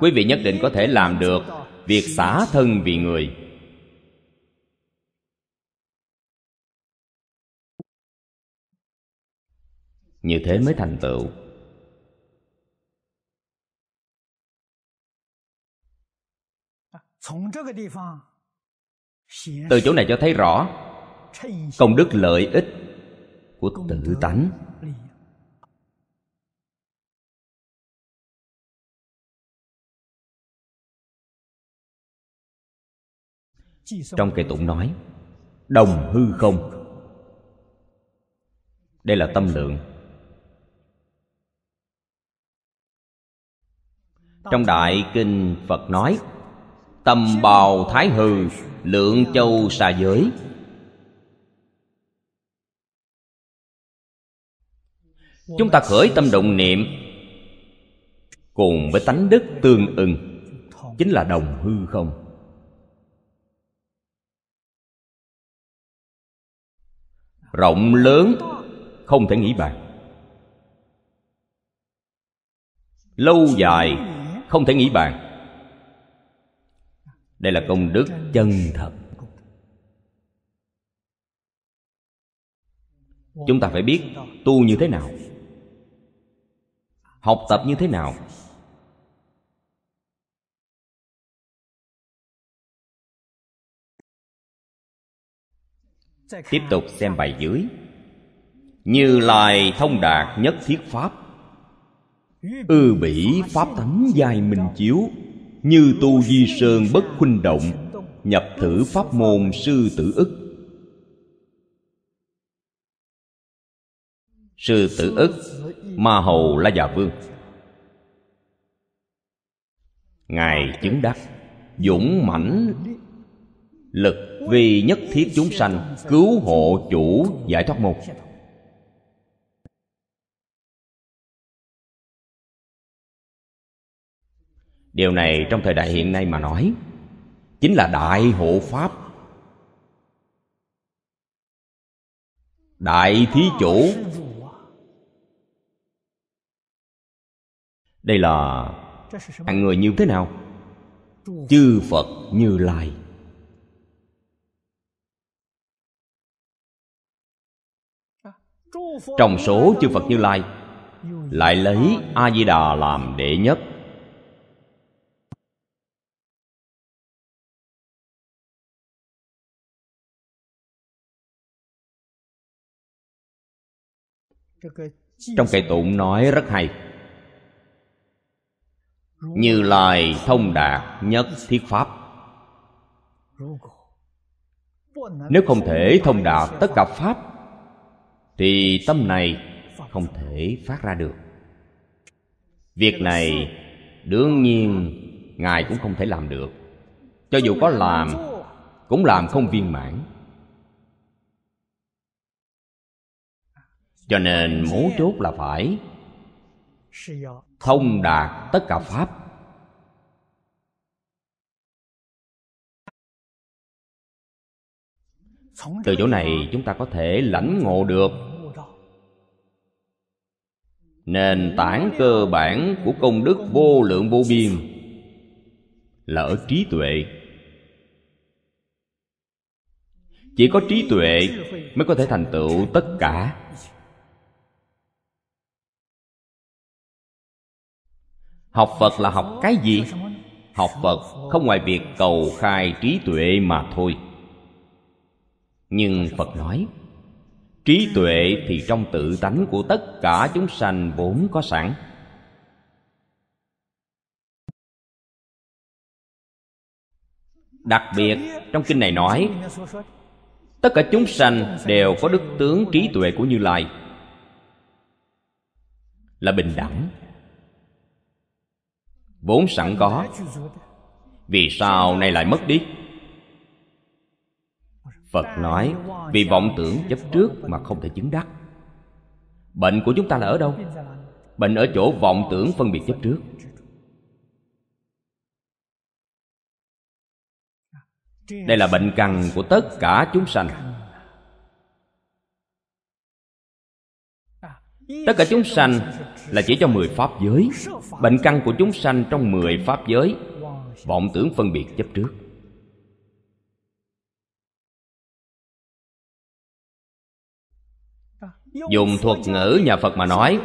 quý vị nhất định có thể làm được việc xả thân vì người như thế mới thành tựu từ chỗ này cho thấy rõ công đức lợi ích của tự tánh trong kệ tụng nói đồng hư không đây là tâm lượng trong đại kinh phật nói Tầm bào thái hư Lượng châu xa giới Chúng ta khởi tâm động niệm Cùng với tánh đức tương ưng Chính là đồng hư không Rộng lớn Không thể nghĩ bàn Lâu dài Không thể nghĩ bàn đây là công đức chân thật chúng ta phải biết tu như thế nào học tập như thế nào tiếp tục xem bài dưới như lai thông đạt nhất thiết pháp ư bỉ pháp tánh dài minh chiếu như tu di sơn bất khuynh động nhập thử pháp môn sư tử ức sư tử ức ma hầu la già vương ngài chứng đắc dũng mãnh lực vì nhất thiết chúng sanh cứu hộ chủ giải thoát môn điều này trong thời đại hiện nay mà nói chính là đại hộ pháp đại thí chủ đây là hạng người như thế nào chư phật như lai trong số chư phật như lai lại lấy a di đà làm đệ nhất trong kệ tụng nói rất hay như lời thông đạt nhất thiết pháp nếu không thể thông đạt tất cả pháp thì tâm này không thể phát ra được việc này đương nhiên ngài cũng không thể làm được cho dù có làm cũng làm không viên mãn cho nên mấu chốt là phải thông đạt tất cả pháp từ chỗ này chúng ta có thể lãnh ngộ được nền tảng cơ bản của công đức vô lượng vô biên là ở trí tuệ chỉ có trí tuệ mới có thể thành tựu tất cả học phật là học cái gì học phật không ngoài việc cầu khai trí tuệ mà thôi nhưng phật nói trí tuệ thì trong tự tánh của tất cả chúng sanh vốn có sẵn đặc biệt trong kinh này nói tất cả chúng sanh đều có đức tướng trí tuệ của như lai là bình đẳng vốn sẵn có vì sao nay lại mất đi phật nói vì vọng tưởng chấp trước mà không thể chứng đắc bệnh của chúng ta là ở đâu bệnh ở chỗ vọng tưởng phân biệt chấp trước đây là bệnh cằn của tất cả chúng sanh tất cả chúng sanh là chỉ cho mười pháp giới bệnh căn của chúng sanh trong mười pháp giới vọng tưởng phân biệt chấp trước dùng thuật ngữ nhà phật mà nói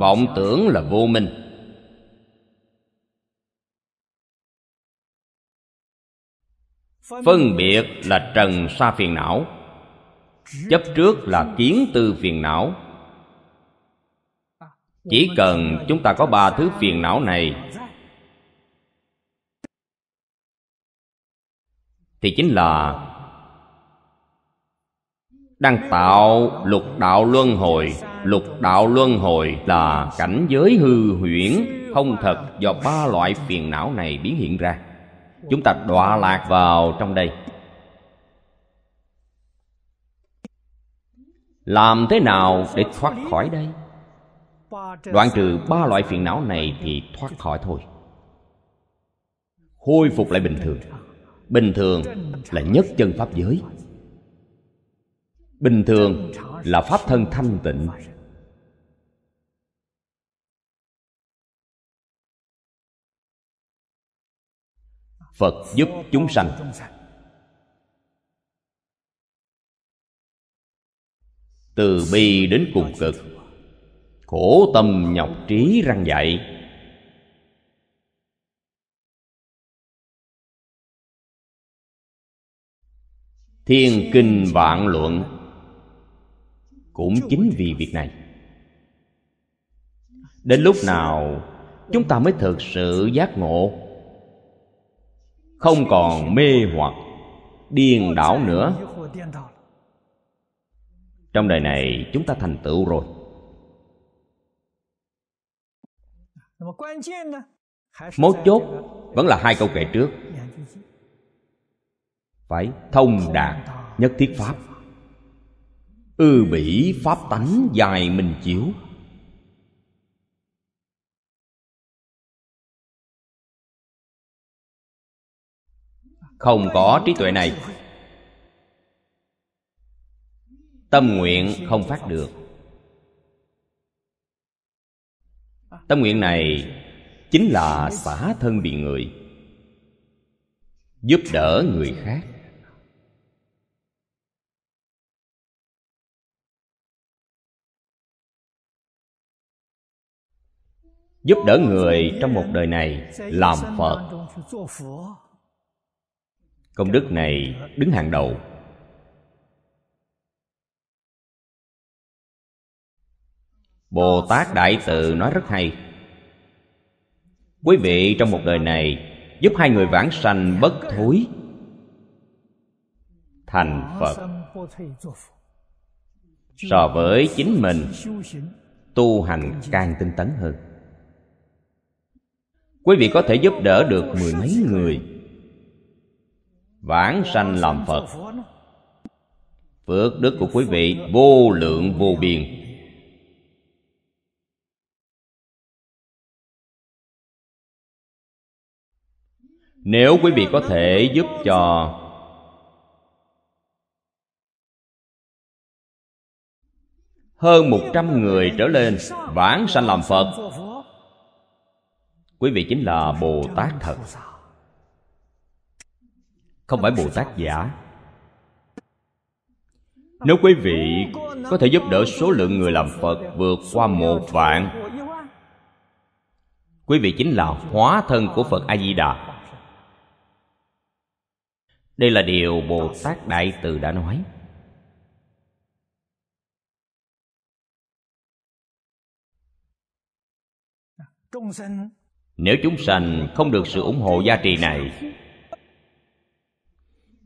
vọng tưởng là vô minh phân biệt là trần sa phiền não chấp trước là kiến tư phiền não chỉ cần chúng ta có ba thứ phiền não này thì chính là đang tạo lục đạo luân hồi lục đạo luân hồi là cảnh giới hư huyễn không thật do ba loại phiền não này biến hiện ra chúng ta đọa lạc vào trong đây làm thế nào để thoát khỏi đây đoạn trừ ba loại phiền não này thì thoát khỏi thôi khôi phục lại bình thường bình thường là nhất chân pháp giới bình thường là pháp thân thanh tịnh phật giúp chúng sanh từ bi đến cùng cực khổ tâm nhọc trí răng dạy thiên kinh vạn luận cũng chính vì việc này đến lúc nào chúng ta mới thực sự giác ngộ không còn mê hoặc điên đảo nữa trong đời này chúng ta thành tựu rồi mấu chốt vẫn là hai câu kệ trước phải thông đạt nhất thiết pháp ư bỉ pháp tánh dài mình chiếu không có trí tuệ này tâm nguyện không phát được tâm nguyện này chính là xả thân bị người giúp đỡ người khác giúp đỡ người trong một đời này làm phật công đức này đứng hàng đầu Bồ Tát Đại Tự nói rất hay Quý vị trong một đời này Giúp hai người vãng sanh bất thối Thành Phật So với chính mình Tu hành càng tinh tấn hơn Quý vị có thể giúp đỡ được mười mấy người Vãng sanh làm Phật Phước đức của quý vị vô lượng vô biên nếu quý vị có thể giúp cho hơn một trăm người trở lên vãng sanh làm phật quý vị chính là bồ tát thật không phải bồ tát giả nếu quý vị có thể giúp đỡ số lượng người làm phật vượt qua một vạn quý vị chính là hóa thân của phật a di đà đây là điều Bồ Tát Đại Từ đã nói. Nếu chúng sanh không được sự ủng hộ gia trì này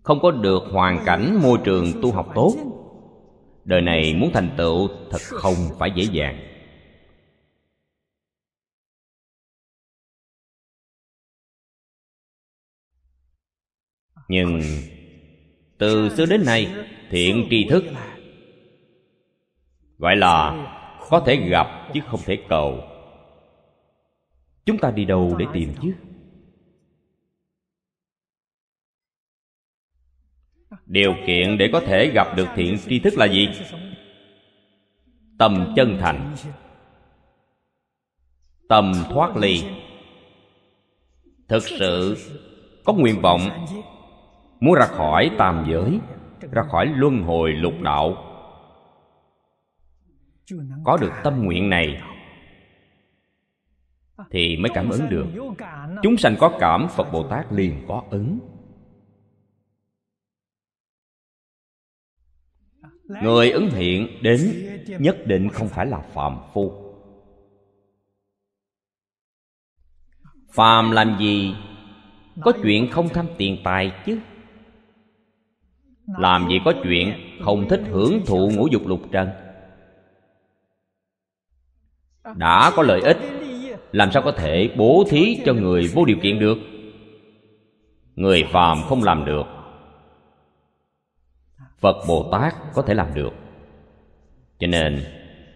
Không có được hoàn cảnh môi trường tu học tốt Đời này muốn thành tựu thật không phải dễ dàng nhưng từ xưa đến nay thiện tri thức gọi là có thể gặp chứ không thể cầu chúng ta đi đâu để tìm chứ điều kiện để có thể gặp được thiện tri thức là gì tâm chân thành tâm thoát ly thực sự có nguyện vọng muốn ra khỏi tam giới ra khỏi luân hồi lục đạo có được tâm nguyện này thì mới cảm ứng được chúng sanh có cảm phật bồ tát liền có ứng người ứng hiện đến nhất định không phải là phàm phu phàm làm gì có chuyện không tham tiền tài chứ làm gì có chuyện không thích hưởng thụ ngũ dục lục trần đã có lợi ích làm sao có thể bố thí cho người vô điều kiện được người phàm không làm được phật bồ tát có thể làm được cho nên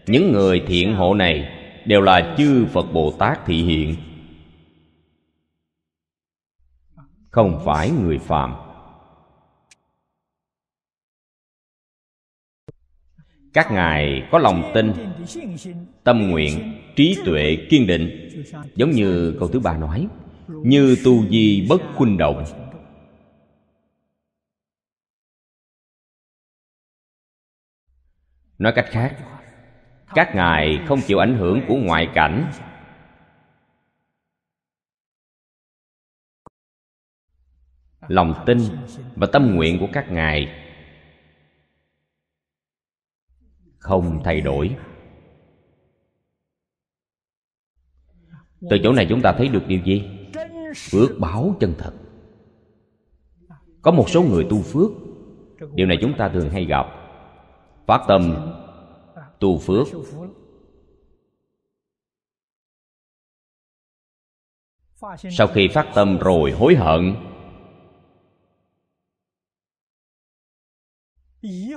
những người thiện hộ này đều là chư phật bồ tát thị hiện không phải người phàm các ngài có lòng tin tâm nguyện trí tuệ kiên định giống như câu thứ ba nói như tu di bất khuynh động nói cách khác các ngài không chịu ảnh hưởng của ngoại cảnh lòng tin và tâm nguyện của các ngài không thay đổi từ chỗ này chúng ta thấy được điều gì phước báo chân thật có một số người tu phước điều này chúng ta thường hay gặp phát tâm tu phước sau khi phát tâm rồi hối hận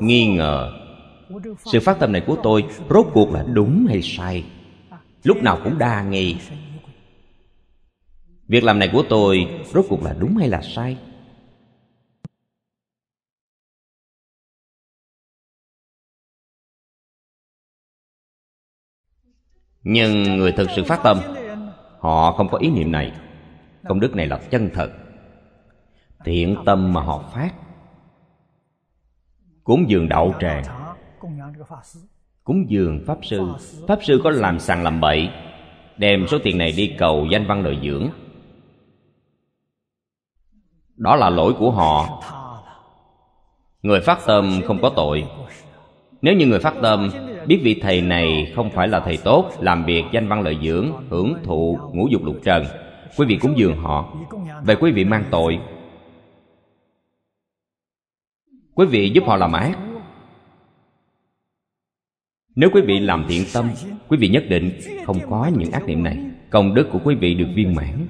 nghi ngờ sự phát tâm này của tôi rốt cuộc là đúng hay sai lúc nào cũng đa nghi việc làm này của tôi rốt cuộc là đúng hay là sai nhưng người thực sự phát tâm họ không có ý niệm này công đức này là chân thật thiện tâm mà họ phát cúng dường đậu tràng cúng dường pháp sư pháp sư có làm sàng làm bậy đem số tiền này đi cầu danh văn đời dưỡng đó là lỗi của họ người phát tâm không có tội nếu như người phát tâm biết vị thầy này không phải là thầy tốt làm việc danh văn lợi dưỡng hưởng thụ ngũ dục lục trần quý vị cúng dường họ về quý vị mang tội quý vị giúp họ làm ác nếu quý vị làm thiện tâm Quý vị nhất định không có những ác niệm này Công đức của quý vị được viên mãn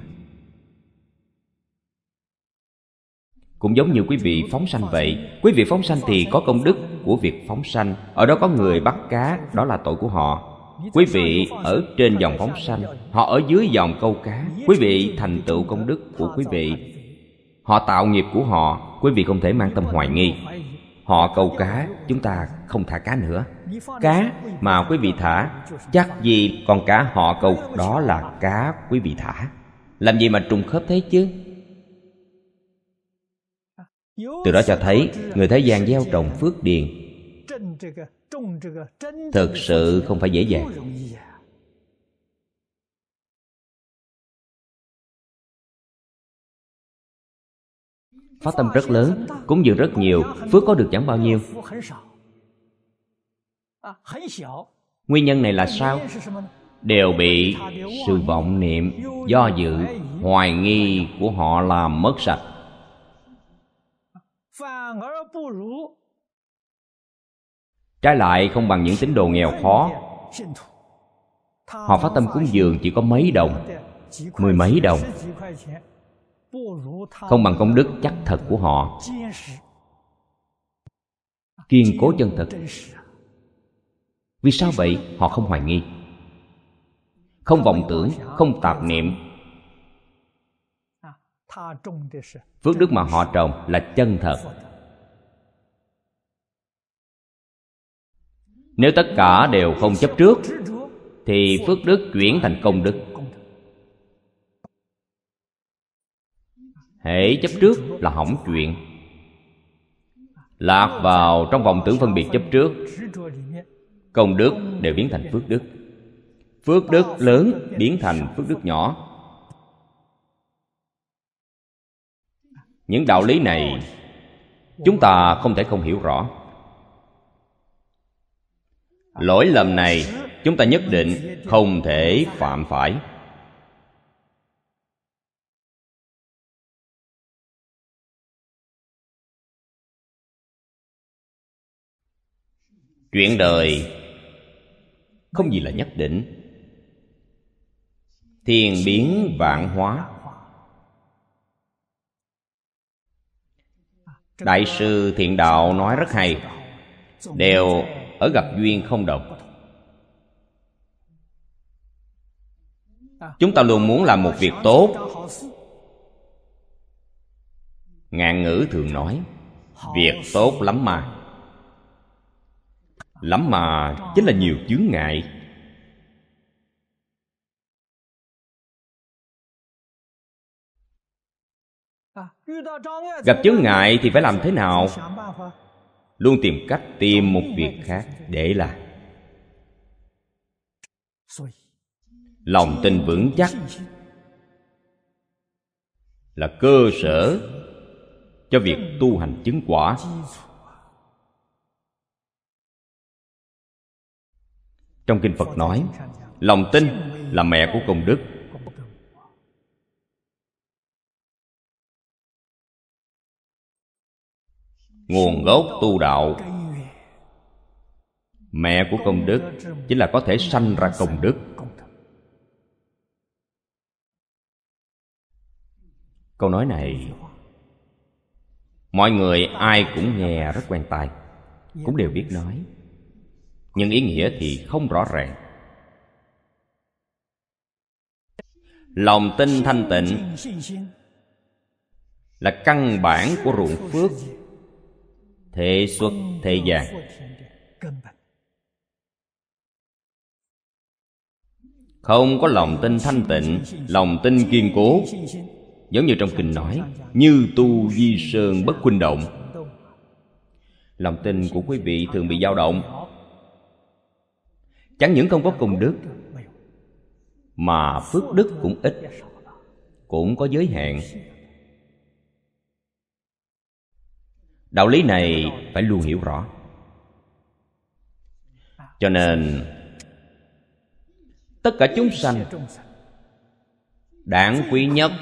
Cũng giống như quý vị phóng sanh vậy Quý vị phóng sanh thì có công đức của việc phóng sanh Ở đó có người bắt cá, đó là tội của họ Quý vị ở trên dòng phóng sanh Họ ở dưới dòng câu cá Quý vị thành tựu công đức của quý vị Họ tạo nghiệp của họ Quý vị không thể mang tâm hoài nghi họ câu cá chúng ta không thả cá nữa cá mà quý vị thả chắc gì con cá họ câu đó là cá quý vị thả làm gì mà trùng khớp thế chứ từ đó cho thấy người thế gian gieo trồng phước điền thực sự không phải dễ dàng Phát tâm rất lớn Cúng dường rất nhiều Phước có được chẳng bao nhiêu Nguyên nhân này là sao? Đều bị sự vọng niệm Do dự Hoài nghi của họ làm mất sạch Trái lại không bằng những tín đồ nghèo khó Họ phát tâm cúng dường chỉ có mấy đồng Mười mấy đồng không bằng công đức chắc thật của họ kiên cố chân thật vì sao vậy họ không hoài nghi không vọng tưởng không tạp niệm phước đức mà họ trồng là chân thật nếu tất cả đều không chấp trước thì phước đức chuyển thành công đức hễ chấp trước là hỏng chuyện lạc vào trong vòng tưởng phân biệt chấp trước công đức đều biến thành phước đức phước đức lớn biến thành phước đức nhỏ những đạo lý này chúng ta không thể không hiểu rõ lỗi lầm này chúng ta nhất định không thể phạm phải chuyện đời không gì là nhất định thiên biến vạn hóa đại sư thiện đạo nói rất hay đều ở gặp duyên không đồng chúng ta luôn muốn làm một việc tốt ngạn ngữ thường nói việc tốt lắm mà lắm mà chính là nhiều chướng ngại gặp chướng ngại thì phải làm thế nào luôn tìm cách tìm một việc khác để làm lòng tin vững chắc là cơ sở cho việc tu hành chứng quả trong kinh phật nói lòng tin là mẹ của công đức nguồn gốc tu đạo mẹ của công đức chính là có thể sanh ra công đức câu nói này mọi người ai cũng nghe rất quen tai cũng đều biết nói nhưng ý nghĩa thì không rõ ràng lòng tin thanh tịnh là căn bản của ruộng phước thế xuất thế gian không có lòng tin thanh tịnh lòng tin kiên cố giống như trong kinh nói như tu di sơn bất khuynh động lòng tin của quý vị thường bị dao động chẳng những không có công đức mà phước đức cũng ít cũng có giới hạn đạo lý này phải luôn hiểu rõ cho nên tất cả chúng sanh đáng quý nhất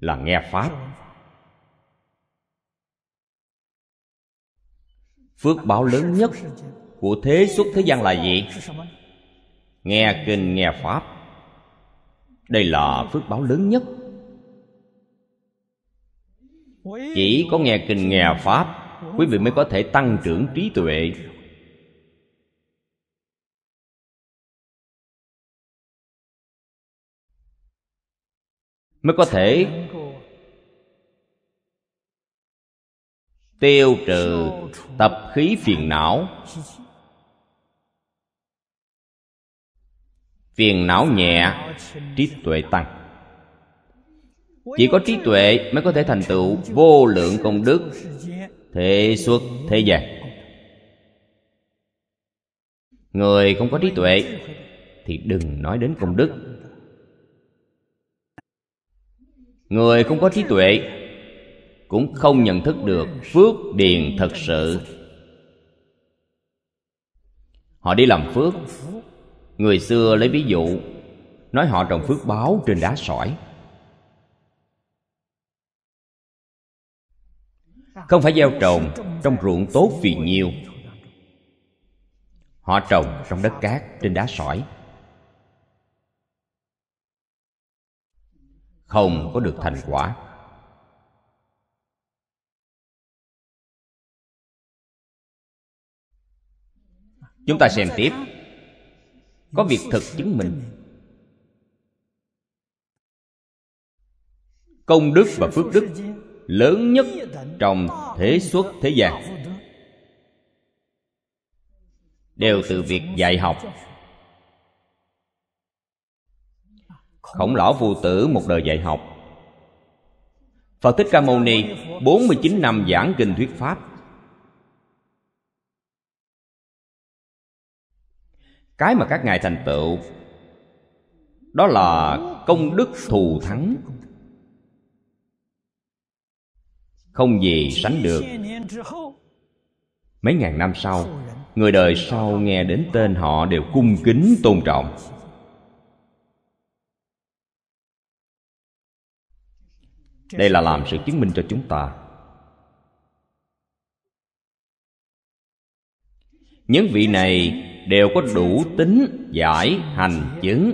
là nghe pháp phước báo lớn nhất của thế xuất thế gian là gì nghe kinh nghe pháp đây là phước báo lớn nhất chỉ có nghe kinh nghe pháp quý vị mới có thể tăng trưởng trí tuệ mới có thể tiêu trừ tập khí phiền não phiền não nhẹ trí tuệ tăng chỉ có trí tuệ mới có thể thành tựu vô lượng công đức thế xuất thế gian người không có trí tuệ thì đừng nói đến công đức người không có trí tuệ cũng không nhận thức được phước điền thật sự họ đi làm phước người xưa lấy ví dụ nói họ trồng phước báo trên đá sỏi không phải gieo trồng trong ruộng tốt vì nhiều họ trồng trong đất cát trên đá sỏi không có được thành quả chúng ta xem tiếp có việc thực chứng minh công đức và phước đức lớn nhất trong thế xuất thế gian đều từ việc dạy học khổng lão phù tử một đời dạy học phật thích ca mâu ni 49 năm giảng kinh thuyết pháp cái mà các ngài thành tựu đó là công đức thù thắng không gì sánh được mấy ngàn năm sau người đời sau nghe đến tên họ đều cung kính tôn trọng đây là làm sự chứng minh cho chúng ta những vị này đều có đủ tính giải hành chứng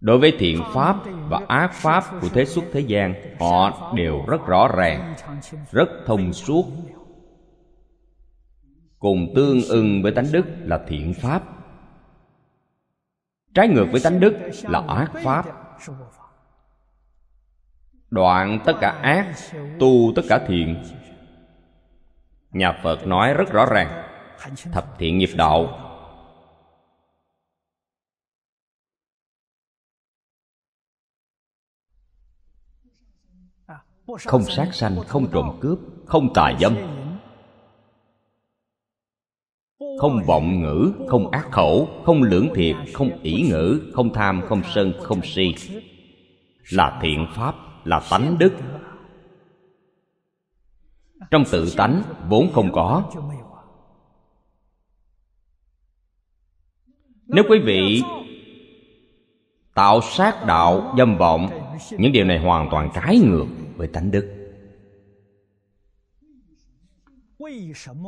đối với thiện pháp và ác pháp của thế xuất thế gian họ đều rất rõ ràng rất thông suốt cùng tương ưng với tánh đức là thiện pháp trái ngược với tánh đức là ác pháp đoạn tất cả ác tu tất cả thiện nhà phật nói rất rõ ràng thập thiện nghiệp đạo không sát sanh không trộm cướp không tà dâm không vọng ngữ không ác khẩu không lưỡng thiệt không ỷ ngữ không tham không sân không si là thiện pháp là tánh đức trong tự tánh vốn không có nếu quý vị tạo sát đạo dâm vọng những điều này hoàn toàn trái ngược với tánh đức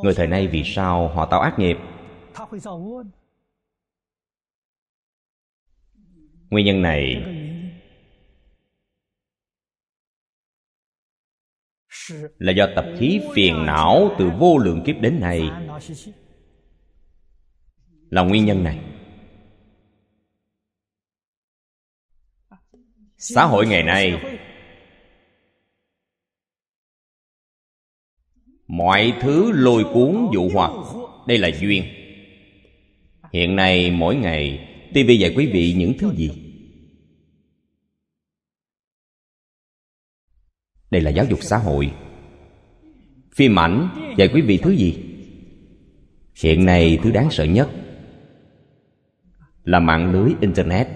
người thời nay vì sao họ tạo ác nghiệp nguyên nhân này là do tập khí phiền não từ vô lượng kiếp đến nay là nguyên nhân này xã hội ngày nay mọi thứ lôi cuốn dụ hoặc đây là duyên hiện nay mỗi ngày tv dạy quý vị những thứ gì đây là giáo dục xã hội phim ảnh dạy quý vị thứ gì hiện nay thứ đáng sợ nhất là mạng lưới internet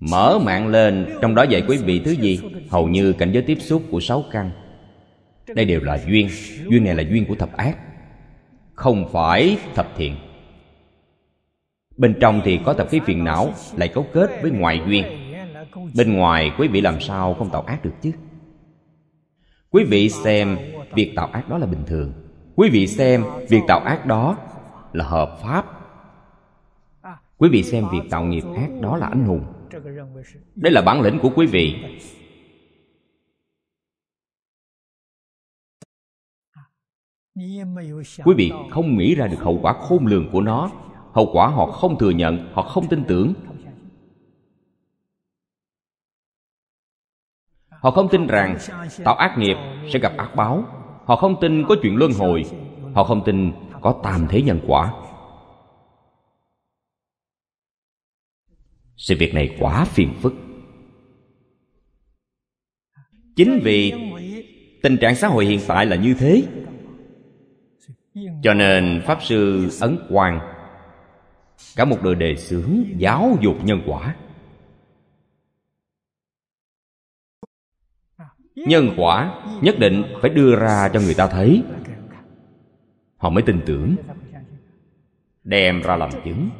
mở mạng lên trong đó dạy quý vị thứ gì hầu như cảnh giới tiếp xúc của sáu căn đây đều là duyên duyên này là duyên của thập ác không phải thập thiện bên trong thì có tập khí phiền não lại cấu kết với ngoại duyên bên ngoài quý vị làm sao không tạo ác được chứ quý vị xem việc tạo ác đó là bình thường quý vị xem việc tạo ác đó là hợp pháp quý vị xem việc tạo nghiệp ác đó là anh hùng đây là bản lĩnh của quý vị quý vị không nghĩ ra được hậu quả khôn lường của nó hậu quả họ không thừa nhận họ không tin tưởng họ không tin rằng tạo ác nghiệp sẽ gặp ác báo họ không tin có chuyện luân hồi họ không tin có tam thế nhân quả sự việc này quá phiền phức chính vì tình trạng xã hội hiện tại là như thế cho nên pháp sư ấn quang cả một đời đề xướng giáo dục nhân quả nhân quả nhất định phải đưa ra cho người ta thấy họ mới tin tưởng đem ra làm chứng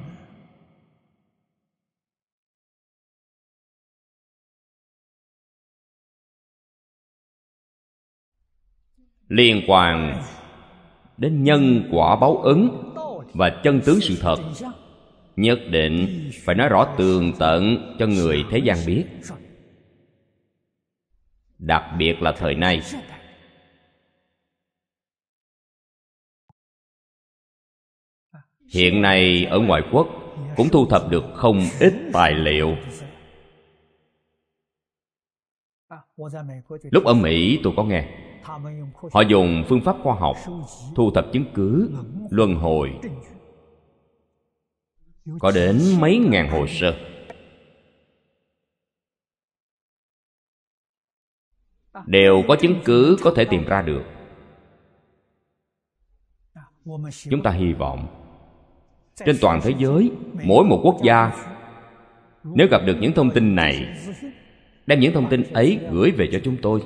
liên quan đến nhân quả báo ứng và chân tướng sự thật nhất định phải nói rõ tường tận cho người thế gian biết đặc biệt là thời nay hiện nay ở ngoại quốc cũng thu thập được không ít tài liệu lúc ở mỹ tôi có nghe họ dùng phương pháp khoa học thu thập chứng cứ luân hồi có đến mấy ngàn hồ sơ đều có chứng cứ có thể tìm ra được chúng ta hy vọng trên toàn thế giới mỗi một quốc gia nếu gặp được những thông tin này đem những thông tin ấy gửi về cho chúng tôi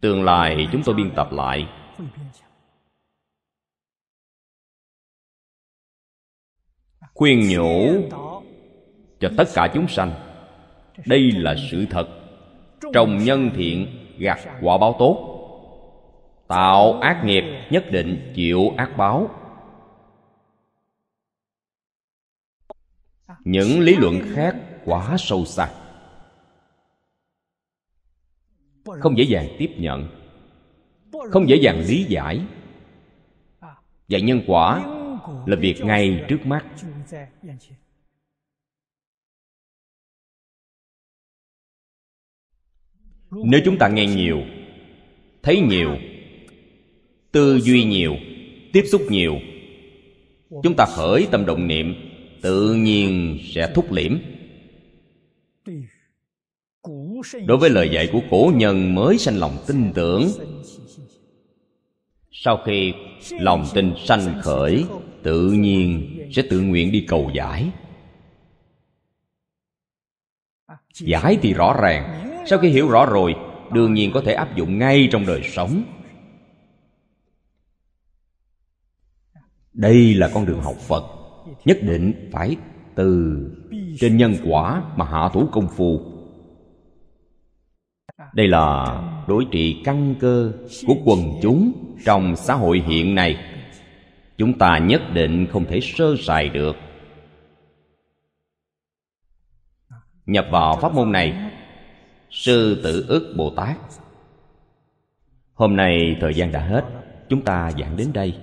tương lai chúng tôi biên tập lại khuyên nhủ cho tất cả chúng sanh đây là sự thật trồng nhân thiện gặt quả báo tốt tạo ác nghiệp nhất định chịu ác báo những lý luận khác quá sâu xa không dễ dàng tiếp nhận không dễ dàng lý giải và nhân quả là việc ngay trước mắt nếu chúng ta nghe nhiều thấy nhiều tư duy nhiều tiếp xúc nhiều chúng ta khởi tâm động niệm tự nhiên sẽ thúc liễm đối với lời dạy của cổ nhân mới sanh lòng tin tưởng sau khi lòng tin sanh khởi tự nhiên sẽ tự nguyện đi cầu giải giải thì rõ ràng sau khi hiểu rõ rồi đương nhiên có thể áp dụng ngay trong đời sống đây là con đường học phật nhất định phải từ trên nhân quả mà hạ thủ công phu đây là đối trị căn cơ của quần chúng trong xã hội hiện nay chúng ta nhất định không thể sơ sài được nhập vào pháp môn này sư tử ức bồ tát hôm nay thời gian đã hết chúng ta giảng đến đây